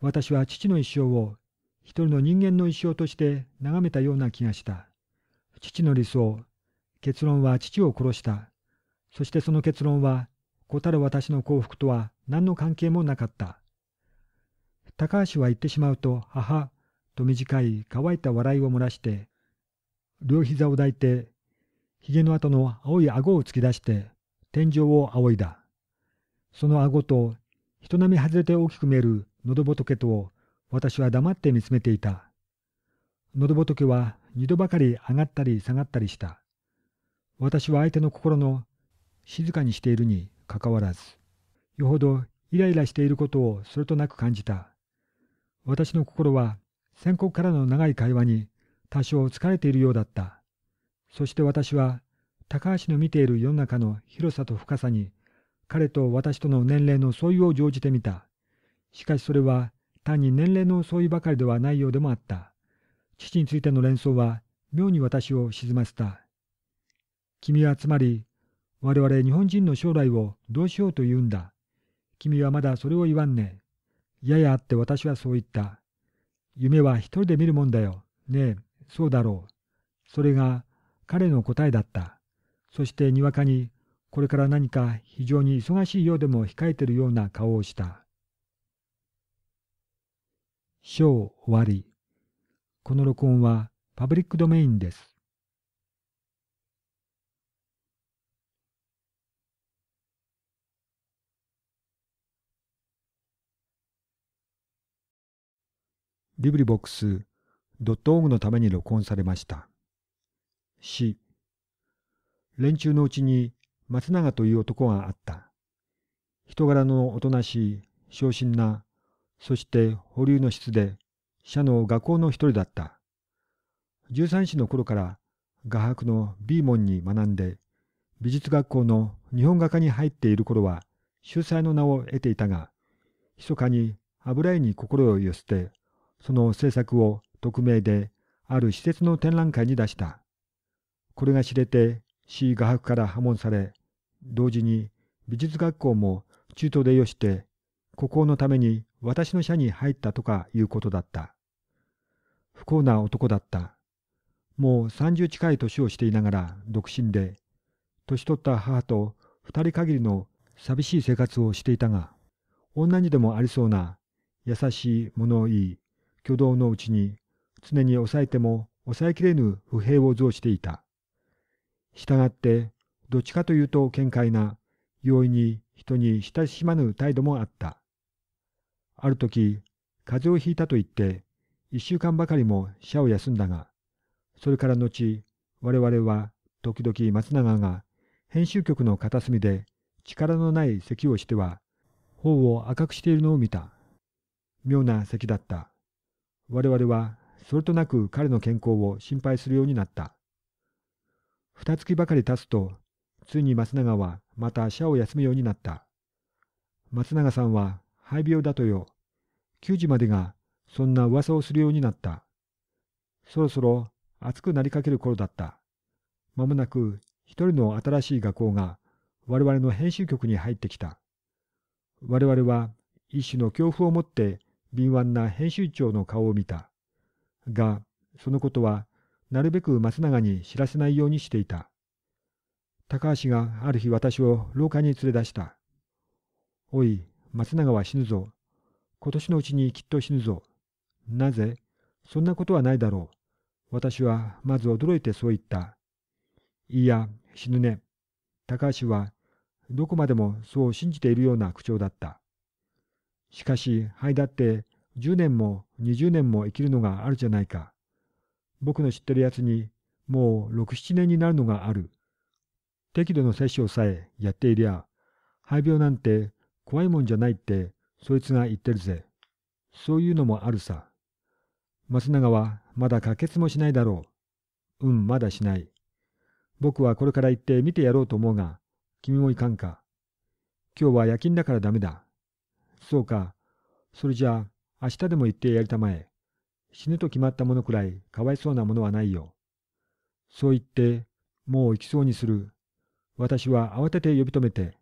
私は父の一生を一人の人間の一生として眺めたような気がした。父の理想、結論は父を殺した。そしてその結論は、こたる私の幸福とは何の関係もなかった。高橋は言ってしまうと、母、と短い乾いた笑いを漏らして、両膝を抱いて、髭の後の青い顎を突き出して、天井を仰いだ。その顎と、人並み外れて大きく見える喉仏と、私は黙って見つめていた。喉仏は二度ばかり上がったり下がったりした。私は相手の心の静かにしているにかかわらず、よほどイライラしていることをそれとなく感じた。私の心は宣告からの長い会話に多少疲れているようだった。そして私は高橋の見ている世の中の広さと深さに彼と私との年齢の相違を乗じてみた。しかしそれは単に年齢の相違ばかりではないようでもあった。父についての連想は妙に私を沈ませた。君はつまり我々日本人の将来をどうしようと言うんだ。君はまだそれを言わんねややあって私はそう言った。夢は一人で見るもんだよ。ねえ、そうだろう。それが彼の答えだった。そしてにわかに、これから何か非常に忙しいようでも控えてるような顔をした。章終わり。この録音はパブリックドメインです。LibriVox.org のために録音されました。死。連中のうちに松永という男があった。人柄のおとなしい、昇進な、そして保留の質で、社の学校の一人だった。十三子の頃から画伯のビーモンに学んで、美術学校の日本画家に入っている頃は、秀才の名を得ていたが、密かに油絵に心を寄せて、その制作を匿名である施設の展覧会に出した。これが知れて、市画伯から破門され、同時に美術学校も中東でよして、孤高のために私の社に入ったとかいうことだった。不幸な男だった。もう30近い年をしていながら独身で、年取った母と二人限りの寂しい生活をしていたが、女にでもありそうな優しい物言い、挙動のうちに常に抑えても抑えきれぬ不平を増していた。したがって、どっちかというと見解な、容易に人に親しまぬ態度もあった。ある時、風邪をひいたと言って、一週間ばかりも社を休んだが、それから後、我々は時々松永が編集局の片隅で力のない咳をしては、頬を赤くしているのを見た。妙な咳だった。我々はそれとなく彼の健康を心配するようになった。二月ばかり経つと、ついに松永はまた社を休むようになった。松永さんは肺病だとよ。9時までがそんな噂をするようになった。そろそろ暑くなりかける頃だった。まもなく一人の新しい学校が我々の編集局に入ってきた。我々は一種の恐怖を持って敏腕な編集長の顔を見た。が、そのことは、なるべく松永に知らせないようにしていた。高橋がある日私を廊下に連れ出した。おい、松永は死ぬぞ。今年のうちにきっと死ぬぞ。なぜそんなことはないだろう。私はまず驚いてそう言った。いや、死ぬね。高橋は、どこまでもそう信じているような口調だった。しかし、肺だって10年も20年も生きるのがあるじゃないか。僕の知ってる奴にもう6、7年になるのがある。適度の摂取をさえやっていりゃ、肺病なんて怖いもんじゃないってそいつが言ってるぜ。そういうのもあるさ。松永はまだ可決もしないだろう。うん、まだしない。僕はこれから行って見てやろうと思うが、君も行かんか。今日は夜勤だからダメだ。そうか。それじゃあ、明日でも行ってやりたまえ。死ぬと決まったものくらいかわいそうなものはないよ。そう言って、もう行きそうにする。私は慌てて呼び止めて、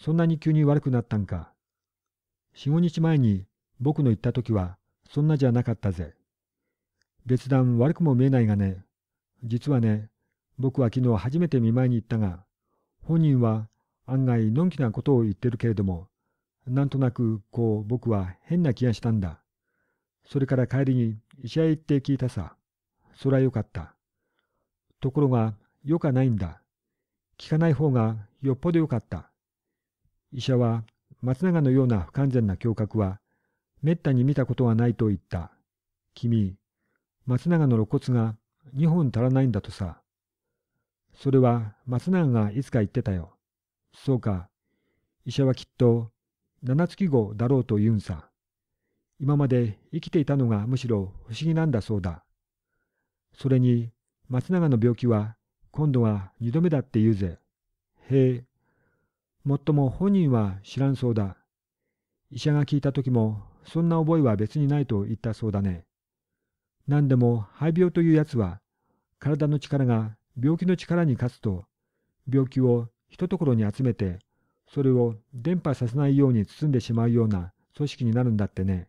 そんなに急に悪くなったんか。四五日前に僕の行った時は、そんなじゃなかったぜ。別段悪くも見えないがね、実はね、僕は昨日初めて見舞いに行ったが、本人は案外のんきなことを言ってるけれども、なんとなく、こう、僕は変な気がしたんだ。それから帰りに医者へ行って聞いたさ。そりゃよかった。ところが、よかないんだ。聞かない方がよっぽどよかった。医者は、松永のような不完全な胸郭は、めったに見たことはないと言った。君、松永の露骨が2本足らないんだとさ。それは松永がいつか言ってたよ。そうか。医者はきっと七月号だろうと言うんさ。今まで生きていたのがむしろ不思議なんだそうだ。それに、松永の病気は今度は二度目だって言うぜ。へえ。もっとも本人は知らんそうだ。医者が聞いた時も、そんな覚えは別にないと言ったそうだね。何でも肺病というやつは、体の力が病気の力に勝つと、病気をひとところに集めて、それを伝播させないように包んでしまうような組織になるんだってね。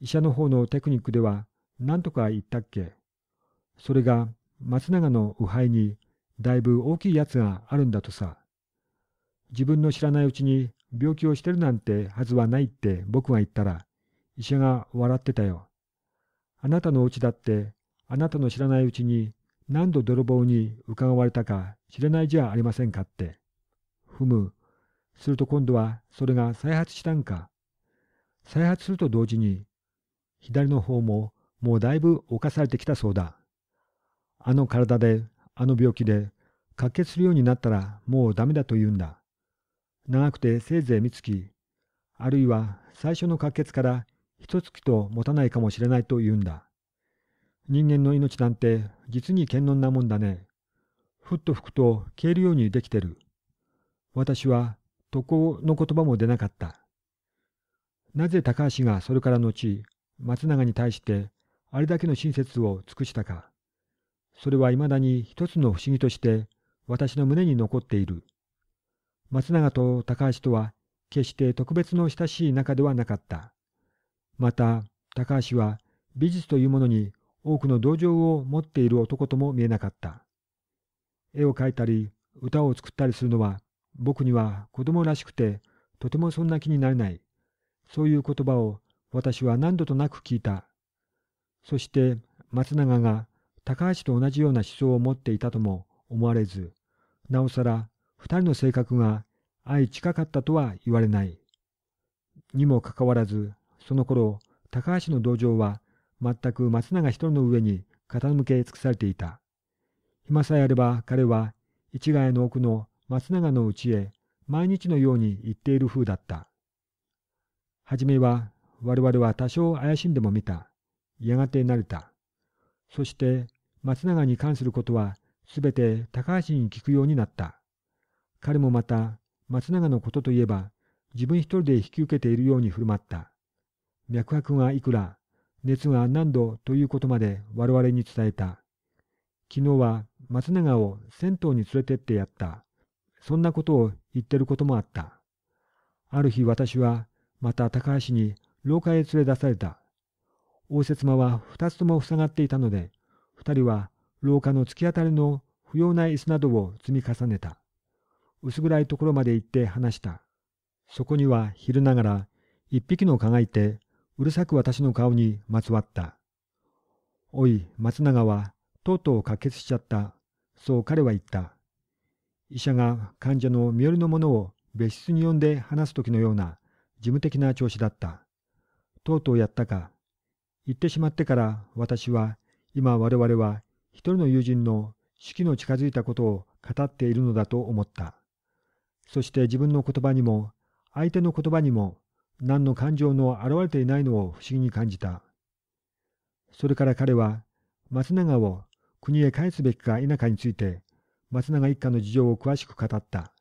医者の方のテクニックでは何とか言ったっけそれが松永の腐敗にだいぶ大きいやつがあるんだとさ。自分の知らないうちに病気をしてるなんてはずはないって僕が言ったら、医者が笑ってたよ。あなたのうちだって、あなたの知らないうちに何度泥棒に伺われたか知れないじゃありませんかって。ふむ、すると今度はそれが再発したんか。再発すると同時に、左の方ももうだいぶ侵されてきたそうだ。あの体で、あの病気で、滑血するようになったらもうダメだと言うんだ。長くてせいぜい三月、あるいは最初の滑血から一月と持たないかもしれないと言うんだ。人間の命なんて実に堅能なもんだね。ふっと吹くと消えるようにできてる。私はとこの言葉も出なかった。なぜ高橋がそれから後、松永に対してあれだけの親切を尽くしたか。それはいまだに一つの不思議として私の胸に残っている。松永と高橋とは決して特別の親しい仲ではなかった。また、高橋は美術というものに多くの同情を持っている男とも見えなかった。絵を描いたり、歌を作ったりするのは僕には子供らしくて、とてもそんな気になれない。そういう言葉を私は何度となく聞いた。そして松永が高橋と同じような思想を持っていたとも思われず、なおさら二人の性格が相近かったとは言われない。にもかかわらず、その頃、高橋の同情は全く松永一人の上に傾け尽くされていた。暇さえあれば彼は市街の奥の松永の家へ毎日のように行っている風だった。はじめは我々は多少怪しんでも見た。やがて慣れた。そして松永に関することはすべて高橋に聞くようになった。彼もまた松永のことといえば自分一人で引き受けているように振る舞った。脈拍がいくら、熱が何度ということまで我々に伝えた。昨日は松永を銭湯に連れてってやった。そんなことを言ってることもあった。ある日私は、また高橋に廊下へ連れ出された。応接間は二つとも塞がっていたので、二人は廊下の突き当たりの不要な椅子などを積み重ねた。薄暗いところまで行って話した。そこには昼ながら一匹の蚊がいて、うるさく私の顔にまつわった。おい、松永は、とうとう滑血しちゃった。そう彼は言った。医者が患者の身寄りの者を別室に呼んで話す時のような事務的な調子だった。とうとうやったか。言ってしまってから私は今我々は一人の友人の死期の近づいたことを語っているのだと思った。そして自分の言葉にも相手の言葉にも何の感情の現れていないのを不思議に感じた。それから彼は松永を国へ返すべきか否かについて松永一家の事情を詳しく語った。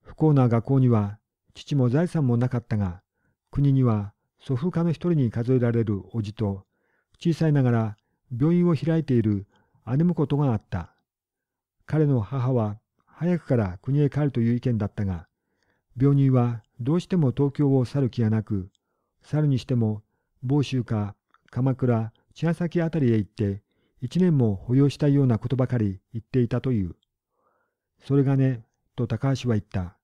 不幸な学校には父も財産もなかったが、国には祖父家の一人に数えられる叔父と、小さいながら病院を開いている姉婿とがあった。彼の母は早くから国へ帰るという意見だったが、病人はどうしても東京を去る気がなく、去るにしても、房州か鎌倉、千ヶ崎あたりへ行って、一年も保養したようなことばかり言っていたという。それがね、と高橋は言った。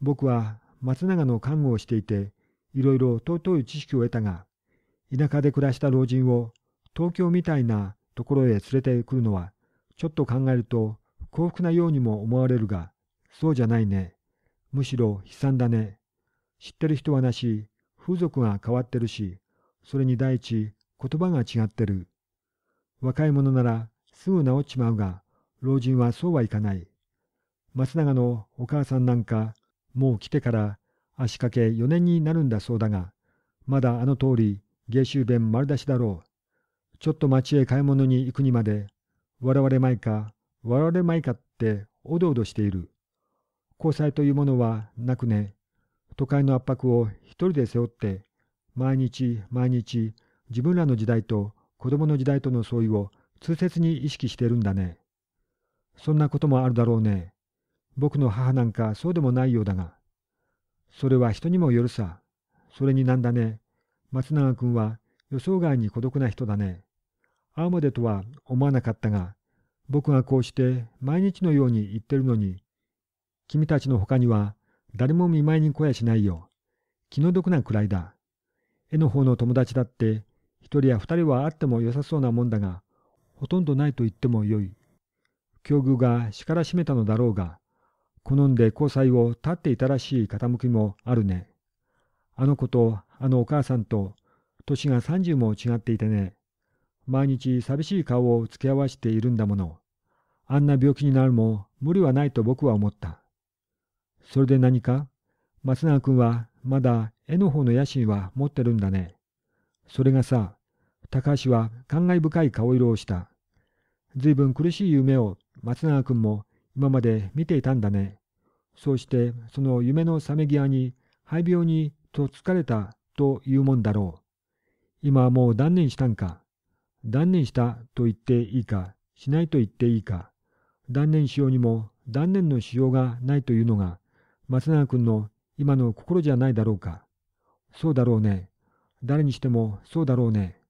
僕は松永の看護をしていて、いろいろ尊い知識を得たが、田舎で暮らした老人を東京みたいなところへ連れてくるのは、ちょっと考えると幸福なようにも思われるが、そうじゃないね。むしろ悲惨だね。知ってる人はなし、風俗が変わってるし、それに第一、言葉が違ってる。若い者ならすぐ治っちまうが、老人はそうはいかない。松永のお母さんなんか、もう来てから足掛け4年になるんだそうだが、まだあの通り、芸州弁丸出しだろう。ちょっと町へ買い物に行くにまで、笑われまいか、笑われまいかっておどおどしている。交際というものはなくね、都会の圧迫を一人で背負って、毎日毎日自分らの時代と子供の時代との相違を痛切に意識しているんだね。そんなこともあるだろうね。僕の母なんかそうでもないようだが。それは人にもよるさ。それになんだね。松永君は予想外に孤独な人だね。会うまでとは思わなかったが、僕がこうして毎日のように言ってるのに、君たちの他には誰も見舞いに来やしないよ。気の毒なくらいだ。絵の方の友達だって一人や二人はあっても良さそうなもんだが、ほとんどないと言ってもよい。境遇がしからしめたのだろうが、好んで交際を立っていたらしい傾きもあるね。あの子とあのお母さんと、年が三十も違っていてね、毎日寂しい顔を付き合わせているんだもの。あんな病気になるも無理はないと僕は思った。それで何か松永君はまだ絵の方の野心は持ってるんだね。それがさ、高橋は感慨深い顔色をした。ずいぶん苦しい夢を松永君も今まで見ていたんだね。そうしてその夢の冷め際に肺病にと疲れたというもんだろう。今はもう断念したんか。断念したと言っていいか、しないと言っていいか。断念しようにも断念のしようがないというのが松永君の今の心じゃないだろうか。そうだろうね。誰にしてもそうだろうね。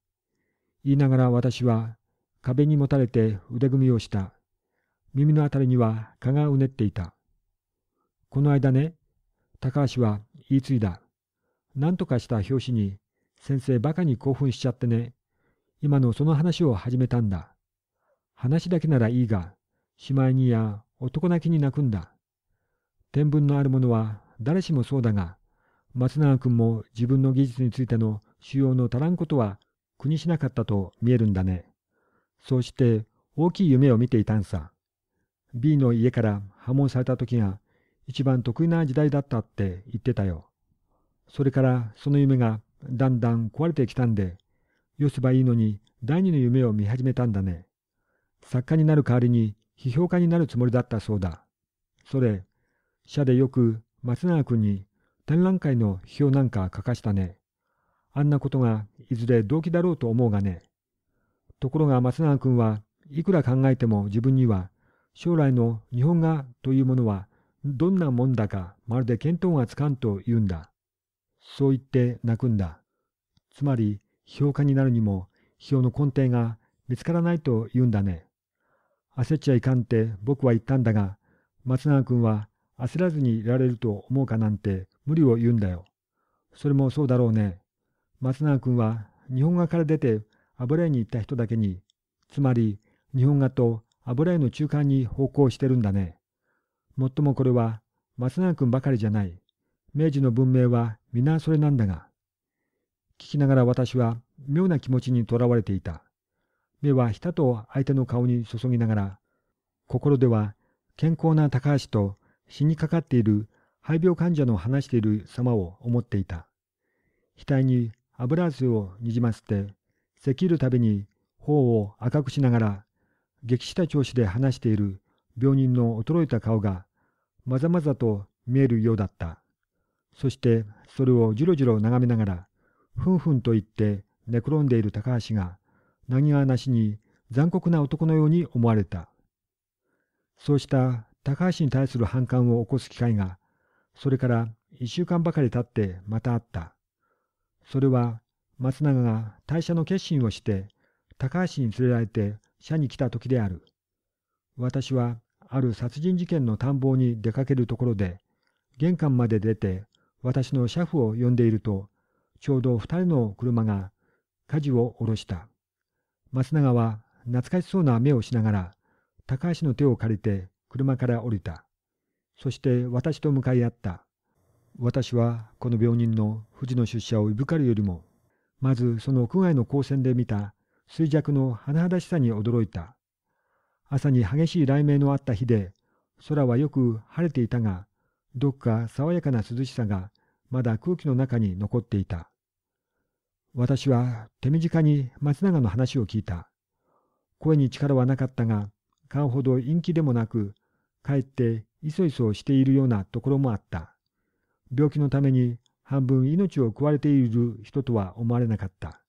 言いながら私は壁にもたれて腕組みをした。耳のあたりには蚊がうねっていた。この間ね、高橋は言い継いだ。何とかした拍子に先生バカに興奮しちゃってね。今のその話を始めたんだ。話だけならいいが、しまいにや男泣きに泣くんだ。天文のあるものは誰しもそうだが、松永君も自分の技術についての主要の足らんことは苦にしなかったと見えるんだね。そうして大きい夢を見ていたんさ。B の家から破門された時が一番得意な時代だったって言ってたよ。それからその夢がだんだん壊れてきたんで、よせばいいのに第二の夢を見始めたんだね。作家になる代わりに批評家になるつもりだったそうだ。それ、社でよく松永君に展覧会の批評なんか書かしたね。あんなことがいずれ動機だろうと思うがね。ところが松永君はいくら考えても自分には将来の日本画というものはどんなもんだかまるで見当がつかんと言うんだ。そう言って泣くんだ。つまり評価になるにも批評の根底が見つからないと言うんだね。焦っちゃいかんって僕は言ったんだが松永君は焦らずにいられると思うかなんて無理を言うんだよ。それもそうだろうね。松永君は日本画から出て油絵に行った人だけに、つまり日本画と油絵の中間に方向してるんだね。もっともこれは松永君ばかりじゃない。明治の文明は皆それなんだが。聞きながら私は妙な気持ちにとらわれていた。目はひたと相手の顔に注ぎながら、心では健康な高橋と死にかかっている肺病患者の話している様を思っていた。額に油汗をにじませて、咳きるたびに頬を赤くしながら、激した調子で話している病人の衰えた顔が、まざまざと見えるようだった。そして、それをじろじろ眺めながら、ふんふんと言って寝転んでいる高橋が、何がなしに残酷な男のように思われた。そうした高橋に対する反感を起こす機会がそれから一週間ばかり経ってまた会った。それは松永が退社の決心をして高橋に連れられて社に来た時である。私はある殺人事件の探訪に出かけるところで玄関まで出て私の車夫を呼んでいるとちょうど二人の車が火事を下ろした。松永は懐かしそうな目をしながら高橋の手を借りて車から降りた。そして私と向かい合った。私はこの病人の富士の出社をいぶかるよりも、まずその屋外の光線で見た衰弱の甚だしさに驚いた。朝に激しい雷鳴のあった日で、空はよく晴れていたが、どっか爽やかな涼しさがまだ空気の中に残っていた。私は手短に松永の話を聞いた。声に力はなかったが、顔ほど陰気でもなく、かえっていそいそしているようなところもあった。病気のために半分命を食われている人とは思われなかった。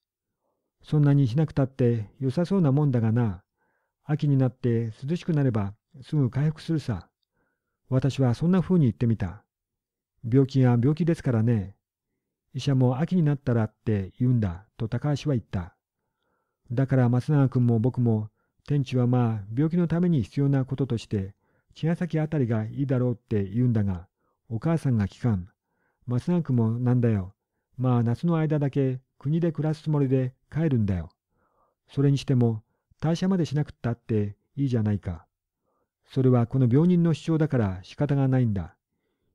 そんなにしなくたって良さそうなもんだがな。秋になって涼しくなればすぐ回復するさ。私はそんな風に言ってみた。病気が病気ですからね。医者も秋になったらって言うんだと高橋は言った。だから松永君も僕も天地はまあ病気のために必要なこととして茅ヶ崎あたりがいいだろうって言うんだが、お母さんが聞かん。松永くもなんだよ。まあ夏の間だけ国で暮らすつもりで帰るんだよ。それにしても、退社までしなくったっていいじゃないか。それはこの病人の主張だから仕方がないんだ。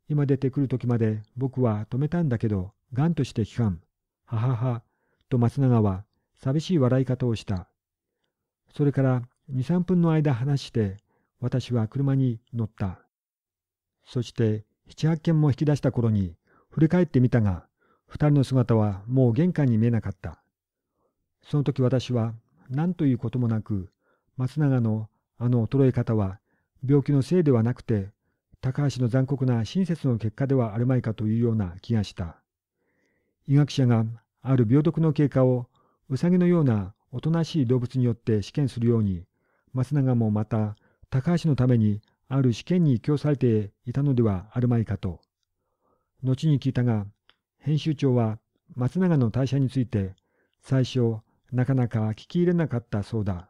今出てくる時まで僕は止めたんだけど、がんとして聞かん。ははは、と松永は寂しい笑い方をした。それから二三分の間話して、私は車に乗った。そして七八軒も引き出した頃に振り返ってみたが、二人の姿はもう玄関に見えなかった。その時私は何ということもなく、松永のあの衰え方は病気のせいではなくて、高橋の残酷な親切の結果ではあるまいかというような気がした。医学者がある病毒の経過をウサギのようなおとなしい動物によって試験するように、松永もまた高橋のためにある試験に供されていたのではあるまいかと。後に聞いたが、編集長は松永の退社について、最初、なかなか聞き入れなかったそうだ。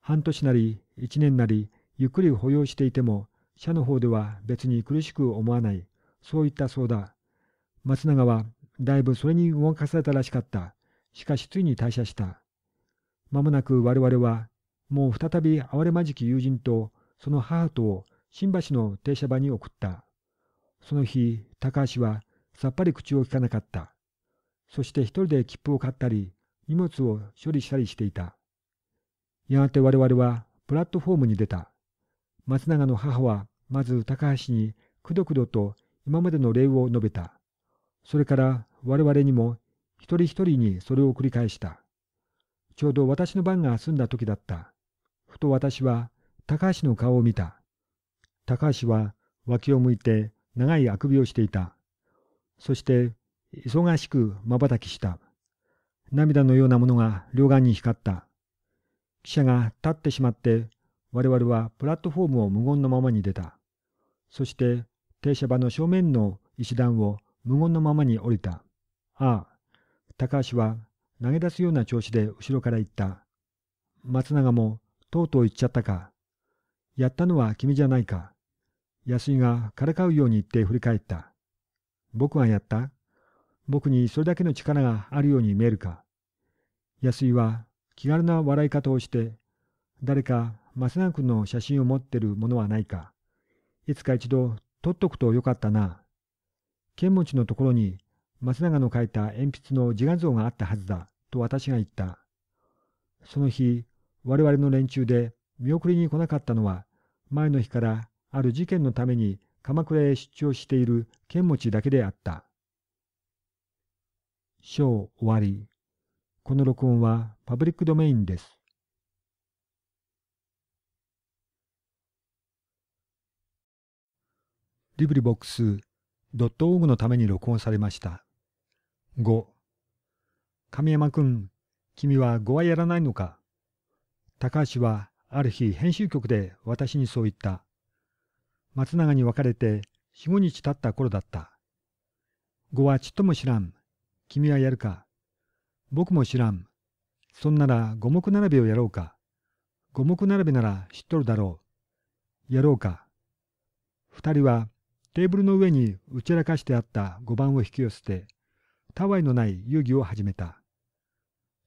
半年なり、一年なり、ゆっくり保養していても、社の方では別に苦しく思わない。そう言ったそうだ。松永は、だいぶそれに動かされたらしかった。しかしついに退社した。まもなく我々はもう再び哀れまじき友人とその母とを新橋の停車場に送った。その日、高橋はさっぱり口をきかなかった。そして一人で切符を買ったり、荷物を処理したりしていた。やがて我々はプラットフォームに出た。松永の母はまず高橋にくどくどと今までの礼を述べた。それから我々にも一人一人にそれを繰り返した。ちょうど私の番が済んだ時だった。ふと私は高橋の顔を見た。高橋は脇を向いて長いあくびをしていた。そして、忙しく瞬きした。涙のようなものが両岸に光った。記者が立ってしまって、我々はプラットフォームを無言のままに出た。そして、停車場の正面の石段を無言のままに降りた。ああ、高橋は投げ出すような調子で後ろから行った。松永もとうとう言っちゃったか。やったのは君じゃないか。安井がからかうように言って振り返った。僕がやった僕にそれだけの力があるように見えるか。安井は気軽な笑い方をして、誰か増永君の写真を持ってるものはないか。いつか一度取っとくとよかったな。剣持のところに増永の書いた鉛筆の自画像があったはずだ、と私が言った。その日、我々の連中で見送りに来なかったのは、前の日からある事件のために鎌倉へ出張している剣持だけであった。章終わり。この録音はパブリックドメインです。リブリボックスドットオーグのために録音されました。5。神山君、君は5はやらないのか高橋はある日編集局で私にそう言った。松永に別れて四五日経った頃だった。語はちっとも知らん。君はやるか。僕も知らん。そんなら五目並べをやろうか。五目並べなら知っとるだろう。やろうか。二人はテーブルの上に打ちらかしてあった五番を引き寄せて、たわいのない遊戯を始めた。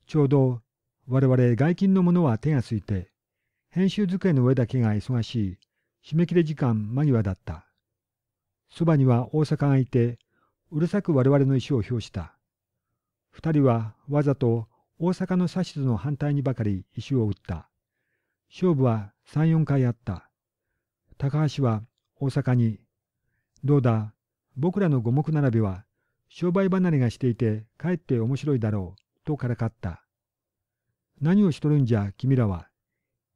ちょうど我々外勤の者は手がついて、編集机の上だけが忙しい、締め切れ時間間際だった。そばには大阪がいて、うるさく我々の意思を表した。二人はわざと大阪の指図の反対にばかり石を打った。勝負は三、四回あった。高橋は大阪に、どうだ、僕らの五目並びは商売離れがしていてかえって面白いだろう、とからかった。何をしとるんじゃ君らは。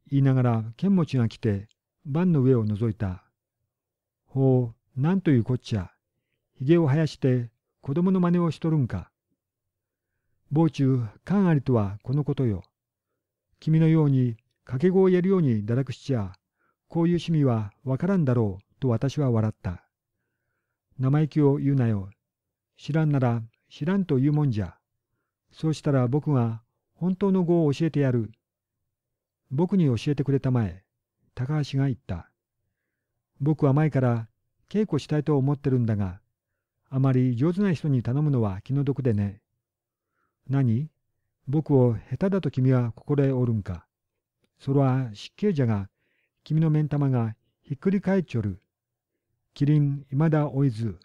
言いながら剣持が来て盤の上を覗いた。ほう、なんというこっちゃ。ひげを生やして子供の真似をしとるんか。坊中、勘ありとはこのことよ。君のように掛け子をやるように堕落しちゃ、こういう趣味はわからんだろう、と私は笑った。生意気を言うなよ。知らんなら知らんと言うもんじゃ。そうしたら僕が本当の語を教えてやる。僕に教えてくれたまえ、高橋が言った。僕は前から稽古したいと思ってるんだが、あまり上手な人に頼むのは気の毒でね。何僕を下手だと君は心得おるんか。それは失敬じゃが、君の目ん玉がひっくり返っちょる。キリン、いまだ追いず。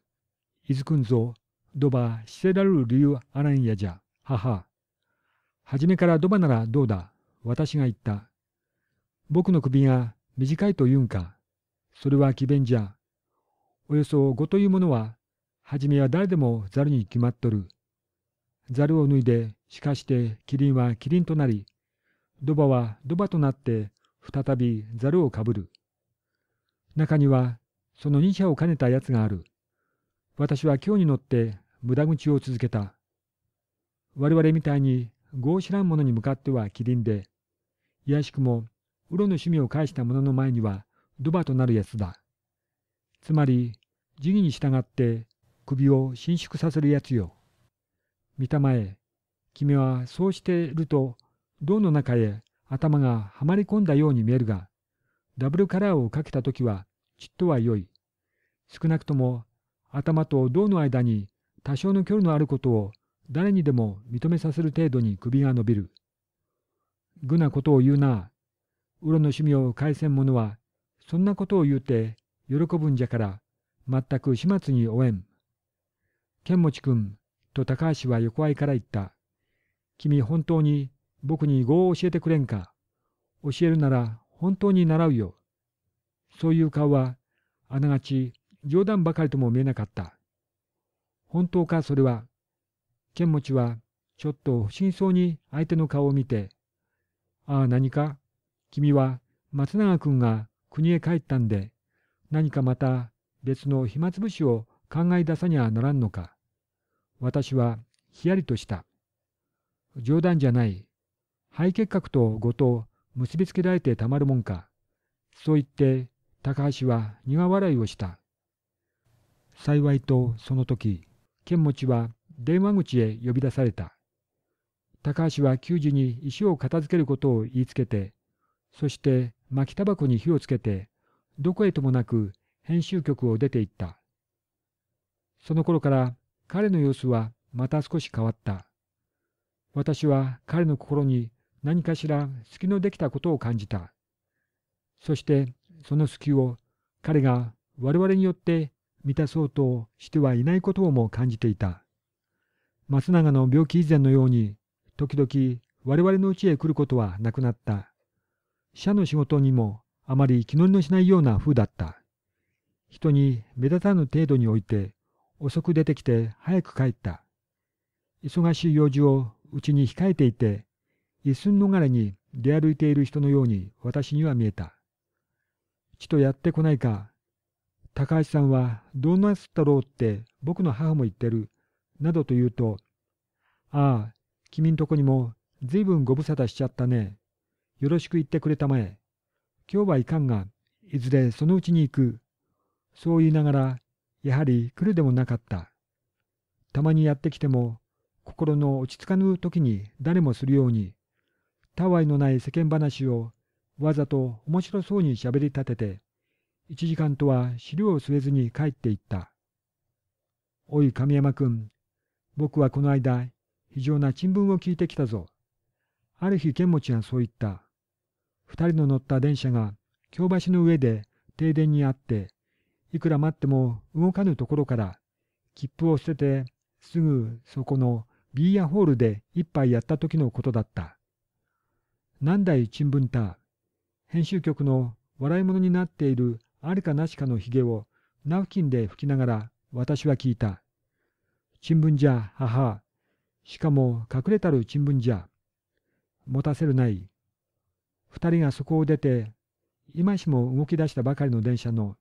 いずくんぞ、どば、捨てられる理由あらんやじゃ。はは。初めからドバならどうだ私が言った。僕の首が短いと言うんか。それは詭弁じゃ。およそ5というものは、初めは誰でもざるに決まっとる。ざるを脱いで、しかしてキリンはキリンとなり、ドバはドバとなって再びざるをかぶる。中にはその二者を兼ねたやつがある。私は今日に乗って無駄口を続けた。我々みたいに合知らん者に向かってはキリンで、いやしくも、ウロの趣味を介した者の前には、ドバとなるやつだ。つまり、辞儀に従って、首を伸縮させるやつよ。見たまえ、君はそうしていると、銅の中へ頭がはまり込んだように見えるが、ダブルカラーをかけたときは、ちっとは良い。少なくとも、頭と銅の間に多少の距離のあることを誰にでも認めさせる程度に首が伸びる。愚なことを言うな。うろの趣味を返せん者は、そんなことを言うて喜ぶんじゃから、全く始末に終えん。剣持君と高橋は横合いから言った。君本当に僕に語を教えてくれんか。教えるなら本当に習うよ。そういう顔は、あながち冗談ばかりとも見えなかった。本当かそれは。剣持はちょっと不審そうに相手の顔を見て、ああ何か、君は松永君が国へ帰ったんで、何かまた別の暇つぶしを考え出さにゃならんのか。私はひやりとした。冗談じゃない。肺結核と後と結びつけられてたまるもんか。そう言って高橋は苦笑いをした。幸いとその時、剣持は電話口へ呼び出された。高橋は給仕に石を片付けることを言いつけて、そして巻きタバコに火をつけて、どこへともなく編集局を出て行った。その頃から彼の様子はまた少し変わった。私は彼の心に何かしら隙のできたことを感じた。そしてその隙を彼が我々によって満たそうとしてはいないことをも感じていた。松永の病気以前のように、時々我々の家へ来ることはなくなった。社の仕事にもあまり気乗りのしないような風だった。人に目立たぬ程度において、遅く出てきて早く帰った。忙しい用事をうちに控えていて、一寸逃れに出歩いている人のように私には見えた。ちとやってこないか。高橋さんはどうなすったろうって僕の母も言ってる。などと言うと、ああ、君んとこにもずいぶんご無沙汰しちゃったね。よろしく言ってくれたまえ。今日はいかんが、いずれそのうちに行く。そう言いながら、やはり来るでもなかった。たまにやってきても、心の落ち着かぬ時に誰もするように、たわいのない世間話をわざと面白そうにしゃべり立てて、一時間とは資料を据えずに帰っていった。おい、神山君、僕はこの間、非常な陳文を聞いてきたぞ。ある日、剣持はそう言った。二人の乗った電車が、京橋の上で停電にあって、いくら待っても動かぬところから、切符を捨てて、すぐそこのビーヤホールで一杯やった時のことだった。何代陳文た、編集局の笑い者になっているあるかなしかのひげをナフキンで拭きながら私は聞いた。新聞じゃ、母。しかも隠れたる新聞じゃ。持たせるない。二人がそこを出て、今しも動き出したばかりの電車の、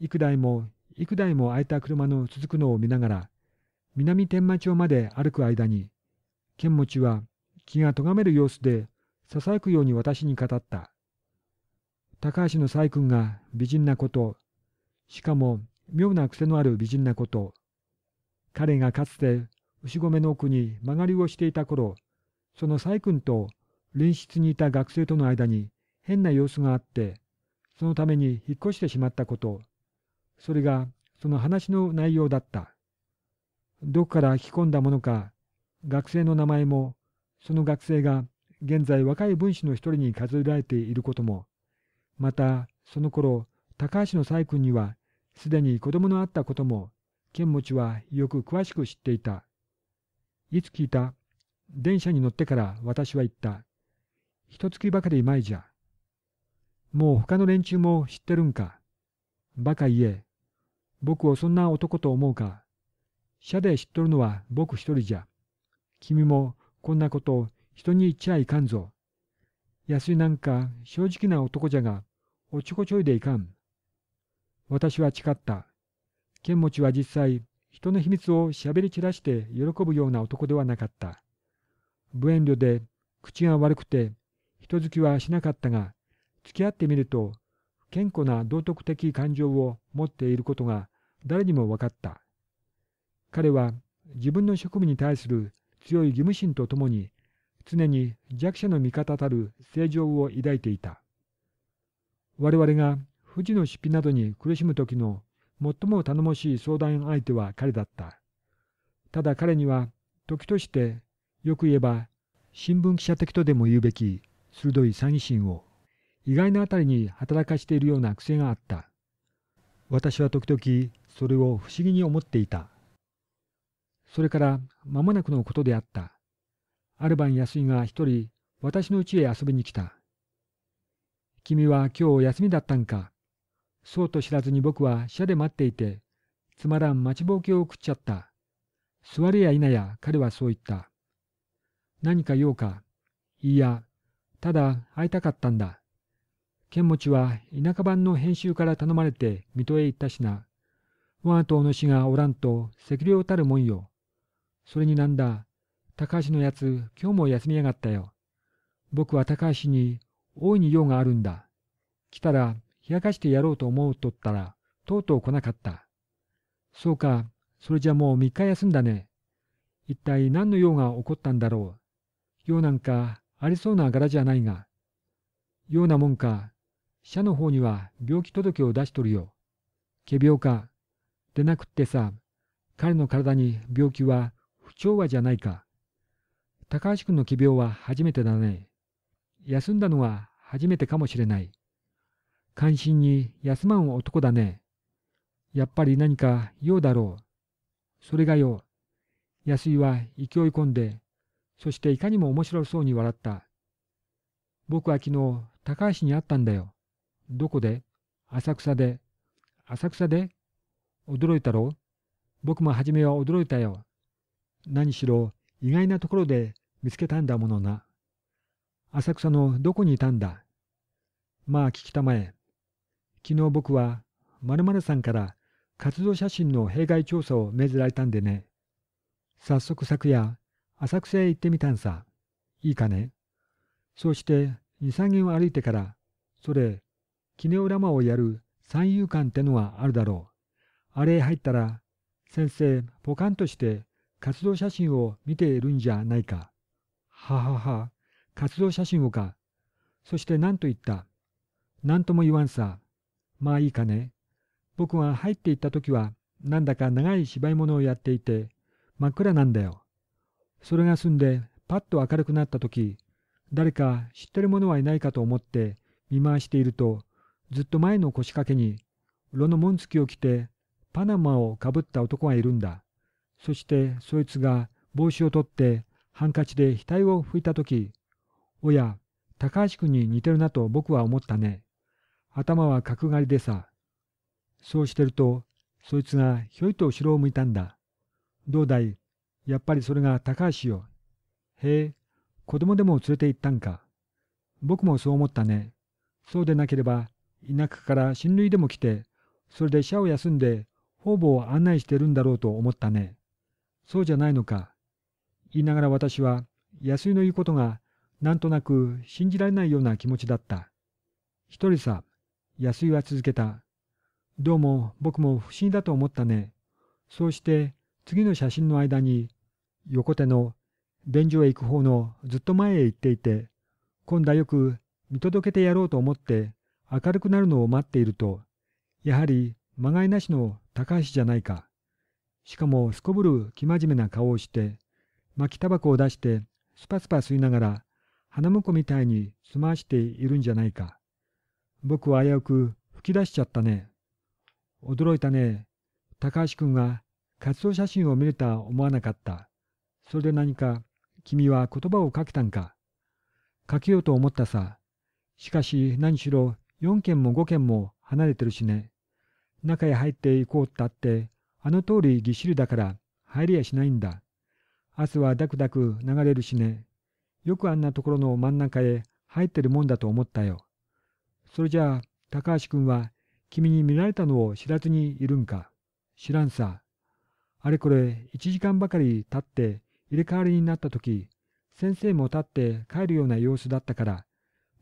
幾台も幾台も空いた車の続くのを見ながら、南天満町まで歩く間に、剣持は気がとがめる様子で、ささやくように私に語った。高橋の細君が美人なこと、しかも妙な癖のある美人なこと、彼がかつて牛込の奥に曲がりをしていた頃、その細君と隣室にいた学生との間に変な様子があって、そのために引っ越してしまったこと、それがその話の内容だった。どこから引き込んだものか、学生の名前も、その学生が現在若い分子の一人に数えられていることも、またその頃、高橋の細君にはすでに子供のあったことも、剣持はよく詳しく知っていた。いつ聞いた電車に乗ってから私は言った。一月ばかり前じゃ。もう他の連中も知ってるんか。馬鹿言え。僕をそんな男と思うか。社で知っとるのは僕一人じゃ。君もこんなこと人に言っちゃいかんぞ。安いなんか正直な男じゃが、おちょこちょいでいかん。私は誓った。剣持は実際、人の秘密をしゃべり散らして喜ぶような男ではなかった。無遠慮で、口が悪くて、人好きはしなかったが、付き合ってみると、健康な道徳的感情を持っていることが誰にも分かった。彼は自分の職務に対する強い義務心とともに、常に弱者の味方たる正常を抱いていた。我々が富士の出費などに苦しむ時の最も頼もしい相談相手は彼だった。ただ彼には、時として、よく言えば、新聞記者的とでも言うべき、鋭い詐欺心を、意外なあたりに働かしているような癖があった。私は時々、それを不思議に思っていた。それから、間もなくのことであった。ある晩安井が一人、私の家へ遊びに来た。君は今日休みだったんか。そうと知らずに僕は車で待っていて、つまらん待ちぼうけを送っちゃった。座れや否や彼はそう言った。何か用か。いいや、ただ会いたかったんだ。剣持は田舎版の編集から頼まれて水戸へ行ったしな。我が党の死がおらんと赤量たるもんよ。それになんだ、高橋のやつ今日も休みやがったよ。僕は高橋に大いに用があるんだ。来たら冷やかしてやろうと思うとったら、とうとう来なかった。そうか、それじゃもう3日休んだね。一体何の用が起こったんだろう。用なんかありそうな柄じゃないが。ようなもんか。社の方には病気届を出しとるよ。仮病か。でなくってさ、彼の体に病気は不調和じゃないか。高橋君の仮病は初めてだね。休んだのは初めてかもしれない。関心に休まん男だね。やっぱり何か用だろう。それがよ。安井は勢い込んで、そしていかにも面白そうに笑った。僕は昨日、高橋に会ったんだよ。どこで浅草で。浅草で驚いたろ僕も初めは驚いたよ。何しろ、意外なところで見つけたんだものな。浅草のどこにいたんだまあ聞きたまえ。昨日僕は、〇〇さんから活動写真の弊害調査を命ずられたんでね。早速昨夜、浅草へ行ってみたんさ。いいかね。そうして、二三軒を歩いてから、それ、キネオラマをやる三遊館ってのはあるだろう。あれへ入ったら、先生、ポカンとして活動写真を見ているんじゃないか。ははは、活動写真をか。そして何と言った。何とも言わんさ。まあいいかね。僕が入っていった時は、なんだか長い芝居物をやっていて、真っ暗なんだよ。それが済んで、パッと明るくなった時、誰か知ってる者はいないかと思って見回していると、ずっと前の腰掛けに、炉の紋付きを着て、パナマをかぶった男がいるんだ。そして、そいつが帽子を取って、ハンカチで額を拭いた時、おや、高橋君に似てるなと僕は思ったね。頭は角刈りでさ。そうしてると、そいつがひょいと後ろを向いたんだ。どうだいやっぱりそれが高橋よ。へえ、子供でも連れて行ったんか。僕もそう思ったね。そうでなければ、田舎から親類でも来て、それで社を休んで、方々を案内してるんだろうと思ったね。そうじゃないのか。言いながら私は、安井の言うことが、なんとなく信じられないような気持ちだった。一人さ、安井は続けた。どうも僕も不思議だと思ったね。そうして次の写真の間に横手の便所へ行く方のずっと前へ行っていて今度はよく見届けてやろうと思って明るくなるのを待っているとやはりまがいなしの高橋じゃないか。しかもすこぶる生真面目な顔をして巻きタバコを出してスパスパ吸いながら花婿みたいに済ましているんじゃないか。僕は危うく吹き出しちゃったね。驚いたね。高橋君が活動写真を見れた思わなかった。それで何か君は言葉をかけたんか。かけようと思ったさ。しかし何しろ4軒も5軒も離れてるしね。中へ入っていこうったって、あの通りぎっしりだから入りやしないんだ。汗はダクダク流れるしね。よくあんなところの真ん中へ入ってるもんだと思ったよ。それじゃあ、高橋君は、君に見られたのを知らずにいるんか。知らんさ。あれこれ、1時間ばかり経って、入れ替わりになった時、先生も立って帰るような様子だったから、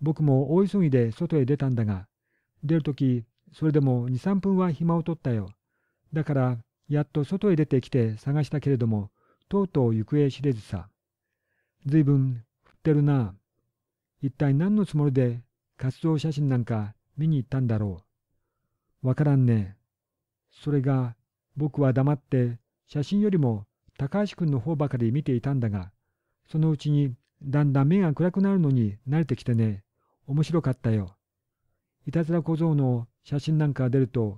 僕も大急ぎで外へ出たんだが、出る時、それでも2、3分は暇を取ったよ。だから、やっと外へ出てきて探したけれども、とうとう行方知れずさ。ずいぶん降ってるな。一体何のつもりで活動写真なんか見に行ったんだろう。わからんね。それが、僕は黙って写真よりも高橋くんの方ばかり見ていたんだが、そのうちにだんだん目が暗くなるのに慣れてきてね、面白かったよ。いたずら小僧の写真なんか出ると、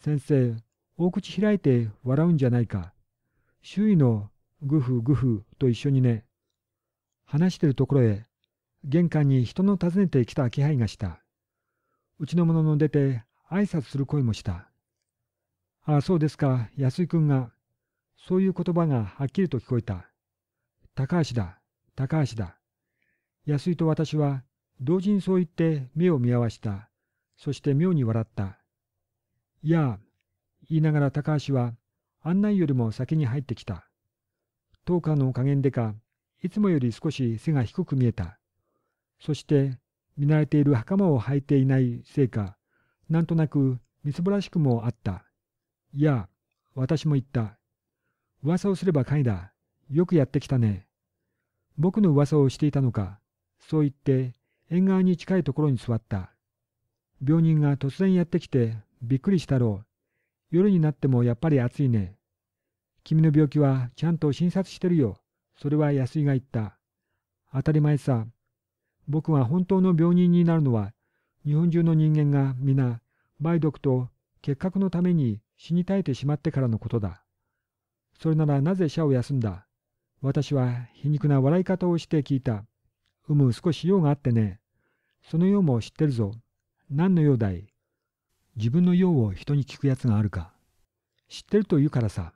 先生、大口開いて笑うんじゃないか。周囲のグフグフと一緒にね。話してるところへ玄関に人の訪ねてきた気配がした。うちの者の出て挨拶する声もした。ああ、そうですか、安井君が。そういう言葉がはっきりと聞こえた。高橋だ、高橋だ。安井と私は同時にそう言って目を見合わした。そして妙に笑った。いやあ、言いながら高橋は案内よりも先に入ってきた。10日の加減でか、いつもより少し背が低く見えた。そして見慣れている袴を履いていないせいかなんとなくみすぼらしくもあった。いや、私も言った。噂をすれば神だ。よくやってきたね。僕の噂をしていたのか。そう言って縁側に近いところに座った。病人が突然やってきてびっくりしたろう。夜になってもやっぱり暑いね。君の病気はちゃんと診察してるよ。それは安井が言った。当たり前さ。僕が本当の病人になるのは、日本中の人間が皆、梅毒と結核のために死に絶えてしまってからのことだ。それならなぜ社を休んだ私は皮肉な笑い方をして聞いた。うむ、少し用があってね。その用も知ってるぞ。何の用だい自分の用を人に聞くやつがあるか。知ってると言うからさ。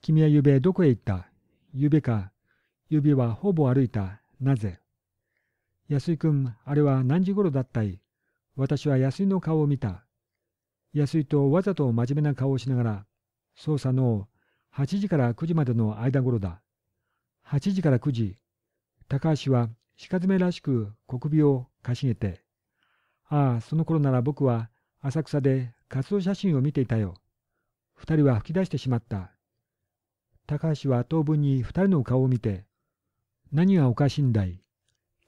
君はゆべどこへ行ったゆべか。ゆべはほぼ歩いた。なぜ安井君、あれは何時頃だったい私は安井の顔を見た。安井とわざと真面目な顔をしながら、捜査の8時から9時までの間頃だ。8時から9時、高橋は鹿詰らしく小首をかしげて、ああ、その頃なら僕は浅草で活動写真を見ていたよ。二人は吹き出してしまった。高橋は当分に二人の顔を見て、何がおかしいんだい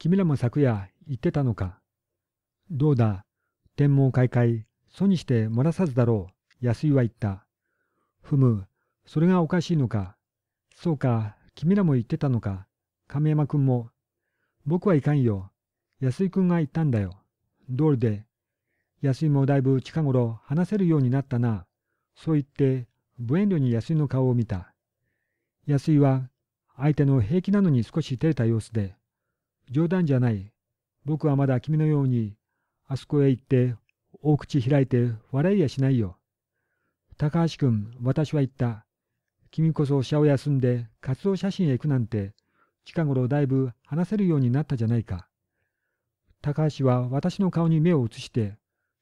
君らも昨夜言ってたのか。どうだ、天文開会、そにして漏らさずだろう、安井は言った。ふむ、それがおかしいのか。そうか、君らも言ってたのか。亀山君も。僕はいかんよ。安井君が言ったんだよ。どうで。安井もだいぶ近頃話せるようになったな。そう言って、無遠慮に安井の顔を見た。安井は、相手の平気なのに少し照れた様子で、冗談じゃない。僕はまだ君のように、あそこへ行って、大口開いて笑いやしないよ。高橋君、私は言った。君こそ社を休んで活動写真へ行くなんて、近頃だいぶ話せるようになったじゃないか。高橋は私の顔に目を移して、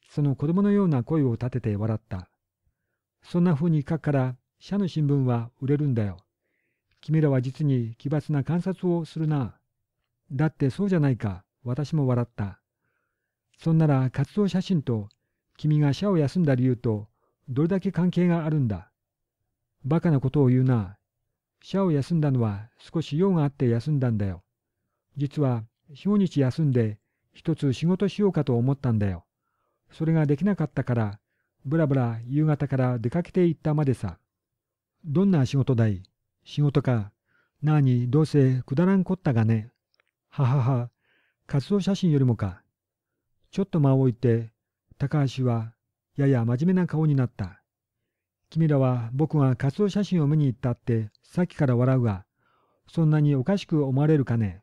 その子供のような声を立てて笑った。そんな風に書くから、社の新聞は売れるんだよ。君らは実に奇抜な観察をするな。だってそうじゃないか。私も笑った。そんなら活動写真と君が社を休んだ理由とどれだけ関係があるんだ。バカなことを言うな。社を休んだのは少し用があって休んだんだよ。実は四五日休んで一つ仕事しようかと思ったんだよ。それができなかったから、ぶらぶら夕方から出かけて行ったまでさ。どんな仕事だい仕事か。なあにどうせくだらんこったがね。ははは、活動写真よりもか。ちょっと間を置いて、高橋は、やや真面目な顔になった。君らは僕が活動写真を見に行ったってさっきから笑うが、そんなにおかしく思われるかね。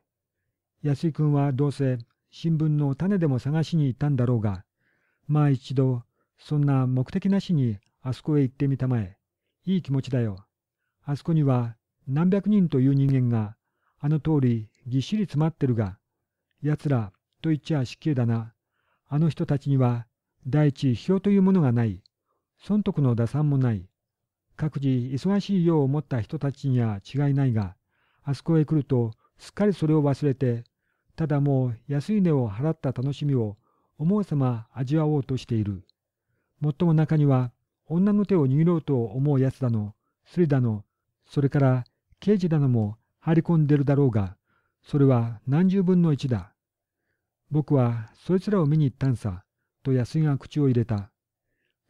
安井君はどうせ新聞の種でも探しに行ったんだろうが、まあ一度、そんな目的なしにあそこへ行ってみたまえ。いい気持ちだよ。あそこには何百人という人間が、あの通りぎっしり詰まってるが、奴らと言っちゃ失敬だな。あの人たちには、第一、票というものがない。損得の打算もない。各自忙しいよう思った人たちには違いないが、あそこへ来ると、すっかりそれを忘れて、ただもう安い値を払った楽しみを思うさま味わおうとしている。もっとも中には、女の手を握ろうと思う奴だの、スリだの、それから刑事だのも張り込んでるだろうが、それは何十分の一だ。僕はそいつらを見に行ったんさ、と安井が口を入れた。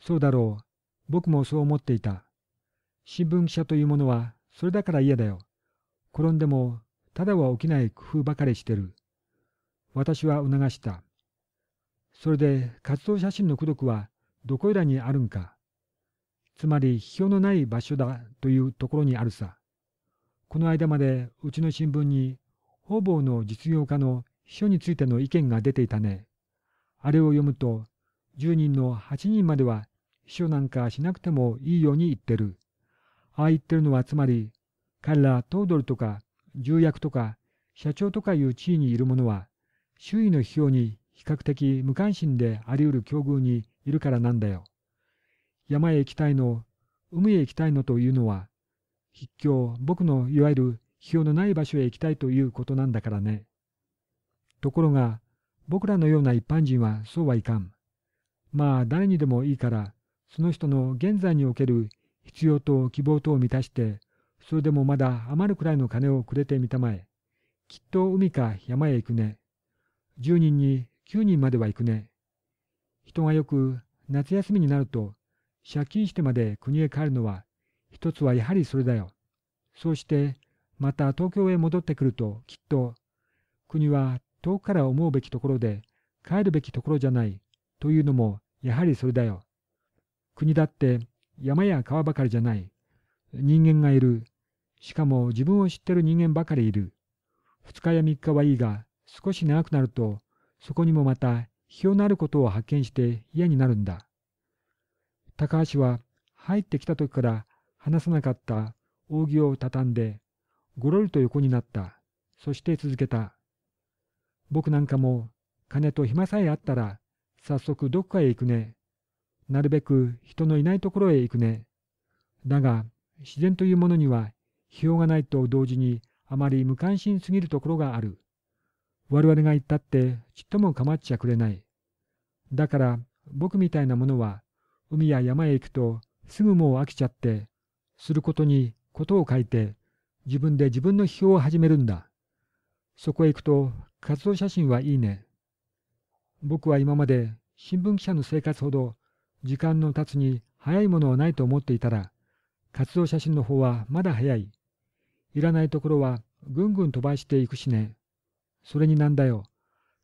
そうだろう。僕もそう思っていた。新聞記者というものはそれだから嫌だよ。転んでもただは起きない工夫ばかりしてる。私は促した。それで活動写真の功徳はどこいらにあるんか。つまり批評のない場所だというところにあるさ。この間までうちの新聞に方々の実業家の秘書についての意見が出ていたね。あれを読むと、10人の8人までは秘書なんかしなくてもいいように言ってる。ああ言ってるのはつまり、彼ら頭取とか重役とか社長とかいう地位にいる者は、周囲の秘用に比較的無関心であり得る境遇にいるからなんだよ。山へ行きたいの、海へ行きたいのというのは、筆境、僕のいわゆる必要のない場所へ行きたいということなんだからね。ところが、僕らのような一般人はそうはいかん。まあ、誰にでもいいから、その人の現在における必要と希望とを満たして、それでもまだ余るくらいの金をくれてみたまえ。きっと海か山へ行くね。10人に9人までは行くね。人がよく夏休みになると、借金してまで国へ帰るのは、一つはやはりそれだよ。そうして、また東京へ戻ってくるときっと国は遠くから思うべきところで帰るべきところじゃないというのもやはりそれだよ。国だって山や川ばかりじゃない。人間がいる。しかも自分を知ってる人間ばかりいる。2日や3日はいいが少し長くなるとそこにもまた必要のあることを発見して嫌になるんだ。高橋は入ってきた時から話さなかった扇を畳んでごろりと横になった。そして続けた。僕なんかも、金と暇さえあったら、早速どっかへ行くね。なるべく人のいないところへ行くね。だが、自然というものには、費用がないと同時に、あまり無関心すぎるところがある。我々が言ったって、ちっとも構っちゃくれない。だから、僕みたいなものは、海や山へ行くと、すぐもう飽きちゃって、することに、ことを書いて、自分で自分の批評を始めるんだ。そこへ行くと、活動写真はいいね。僕は今まで新聞記者の生活ほど時間の経つに早いものはないと思っていたら、活動写真の方はまだ早い。いらないところはぐんぐん飛ばしていくしね。それになんだよ。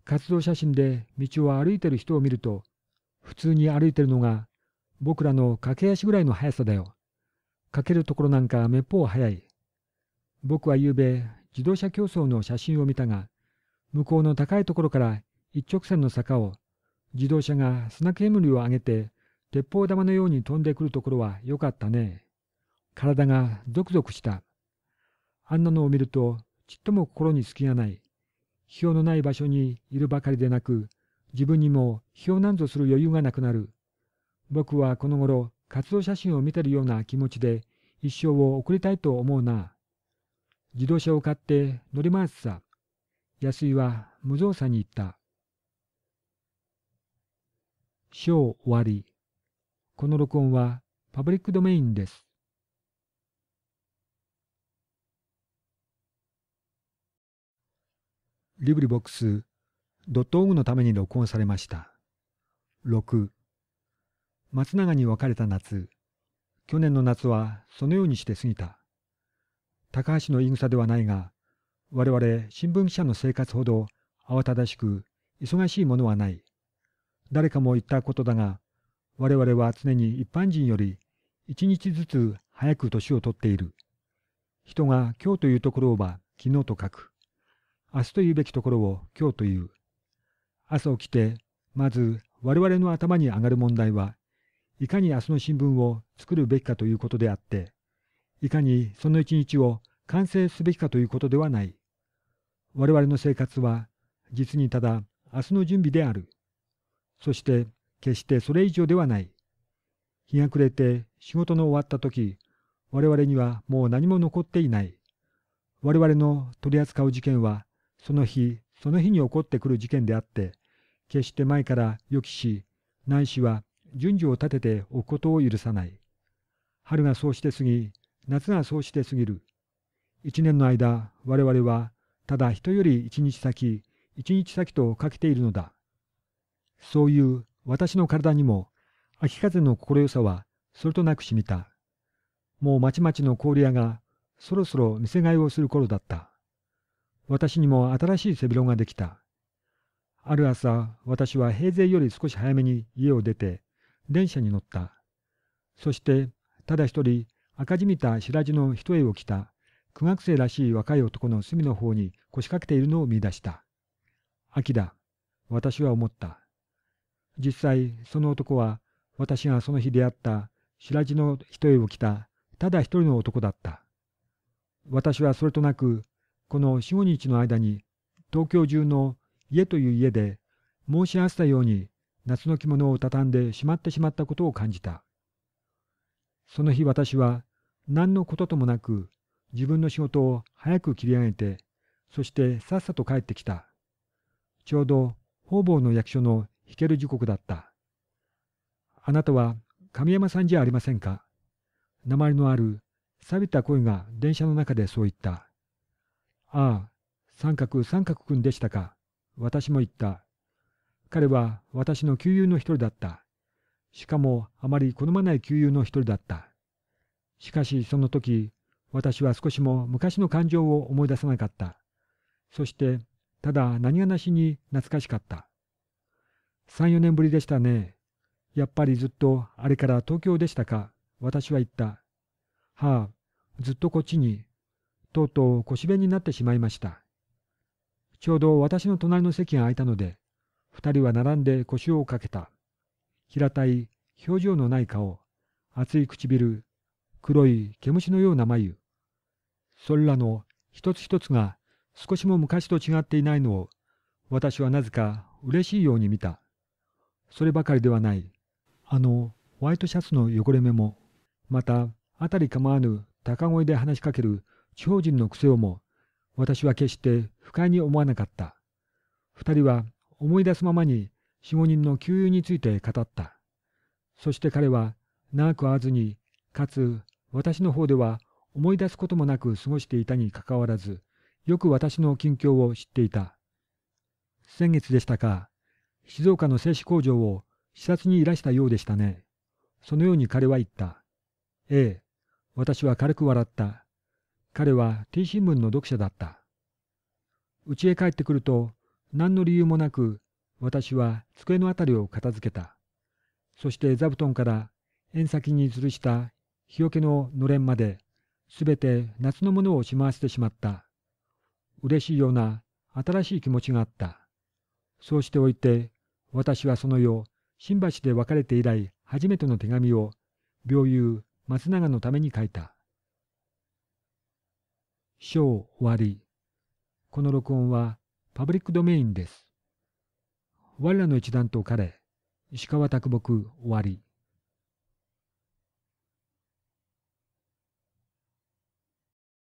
活動写真で道を歩いてる人を見ると、普通に歩いてるのが僕らの駆け足ぐらいの速さだよ。かけるところなんかめっぽう早い。僕は昨べ、自動車競争の写真を見たが、向こうの高いところから一直線の坂を、自動車が砂煙を上げて、鉄砲玉のように飛んでくるところは良かったね。体がゾクゾクした。あんなのを見ると、ちっとも心に隙がない。費用のない場所にいるばかりでなく、自分にも費用なんぞする余裕がなくなる。僕はこの頃、活動写真を見てるような気持ちで、一生を送りたいと思うな。自動車を買って乗り回すさ。安井は無造作に言った。章終わり。この録音はパブリックドメインです。リブリボックスドットオーグのために録音されました。六。松永に別れた夏去年の夏はそのようにして過ぎた。高橋の言い草ではないが、我々新聞記者の生活ほど慌ただしく忙しいものはない。誰かも言ったことだが、我々は常に一般人より一日ずつ早く年をとっている。人が今日というところは昨日と書く。明日というべきところを今日という。朝起きて、まず我々の頭に上がる問題は、いかに明日の新聞を作るべきかということであって、いかにその一日を完成すべきかということではない。我々の生活は実にただ明日の準備である。そして決してそれ以上ではない。日が暮れて仕事の終わった時、我々にはもう何も残っていない。我々の取り扱う事件は、その日、その日に起こってくる事件であって、決して前から予期し、ないしは順序を立てておくことを許さない。春がそうして過ぎ、夏がそうして過ぎる。一年の間、我々は、ただ人より一日先、一日先とかけているのだ。そういう私の体にも、秋風の心よさは、それとなく染みた。もうまちまちの氷屋が、そろそろ店せ替えをする頃だった。私にも新しい背広ができた。ある朝、私は平勢より少し早めに家を出て、電車に乗った。そして、ただ一人、赤じみた白地の一重を着た、苦学生らしい若い男の隅の方に腰掛けているのを見出した。秋だ。私は思った。実際、その男は、私がその日出会った白地の一重を着た、ただ一人の男だった。私はそれとなく、この四五日の間に、東京中の家という家で、申し合わせたように、夏の着物を畳んでしまってしまったことを感じた。その日私は何のことともなく自分の仕事を早く切り上げて、そしてさっさと帰ってきた。ちょうど方々の役所の引ける時刻だった。あなたは神山さんじゃありませんか鉛のある錆びた声が電車の中でそう言った。ああ、三角三角くんでしたか。私も言った。彼は私の旧友の一人だった。しかもあまり好まない旧友の一人だった。しかしその時、私は少しも昔の感情を思い出さなかった。そして、ただ何がなしに懐かしかった。三、四年ぶりでしたね。やっぱりずっとあれから東京でしたか。私は言った。はあ、ずっとこっちに。とうとう腰弁になってしまいました。ちょうど私の隣の席が空いたので、二人は並んで腰をかけた。平たい、表情のない顔、厚い唇、黒い毛虫のような眉。それらの一つ一つが少しも昔と違っていないのを、私はなぜか嬉しいように見た。そればかりではない。あの、ホワイトシャツの汚れ目も、また、あたり構わぬ高声で話しかける地方人の癖をも、私は決して不快に思わなかった。二人は思い出すままに下人の給油について語った。そして彼は長く会わずに、かつ私の方では思い出すこともなく過ごしていたにかかわらず、よく私の近況を知っていた。先月でしたか、静岡の製紙工場を視察にいらしたようでしたね。そのように彼は言った。ええ、私は軽く笑った。彼は T 新聞の読者だった。家へ帰ってくると、何の理由もなく私は机のあたりを片付けた。そして座布団から縁先に吊るした日よけののれんまで、すべて夏のものをしまわせてしまった。嬉しいような新しい気持ちがあった。そうしておいて、私はその夜、新橋で別れて以来初めての手紙を、病友松永のために書いた。章終わり。この録音はパブリックドメインです。我らの一団と彼、石川啄木終わり。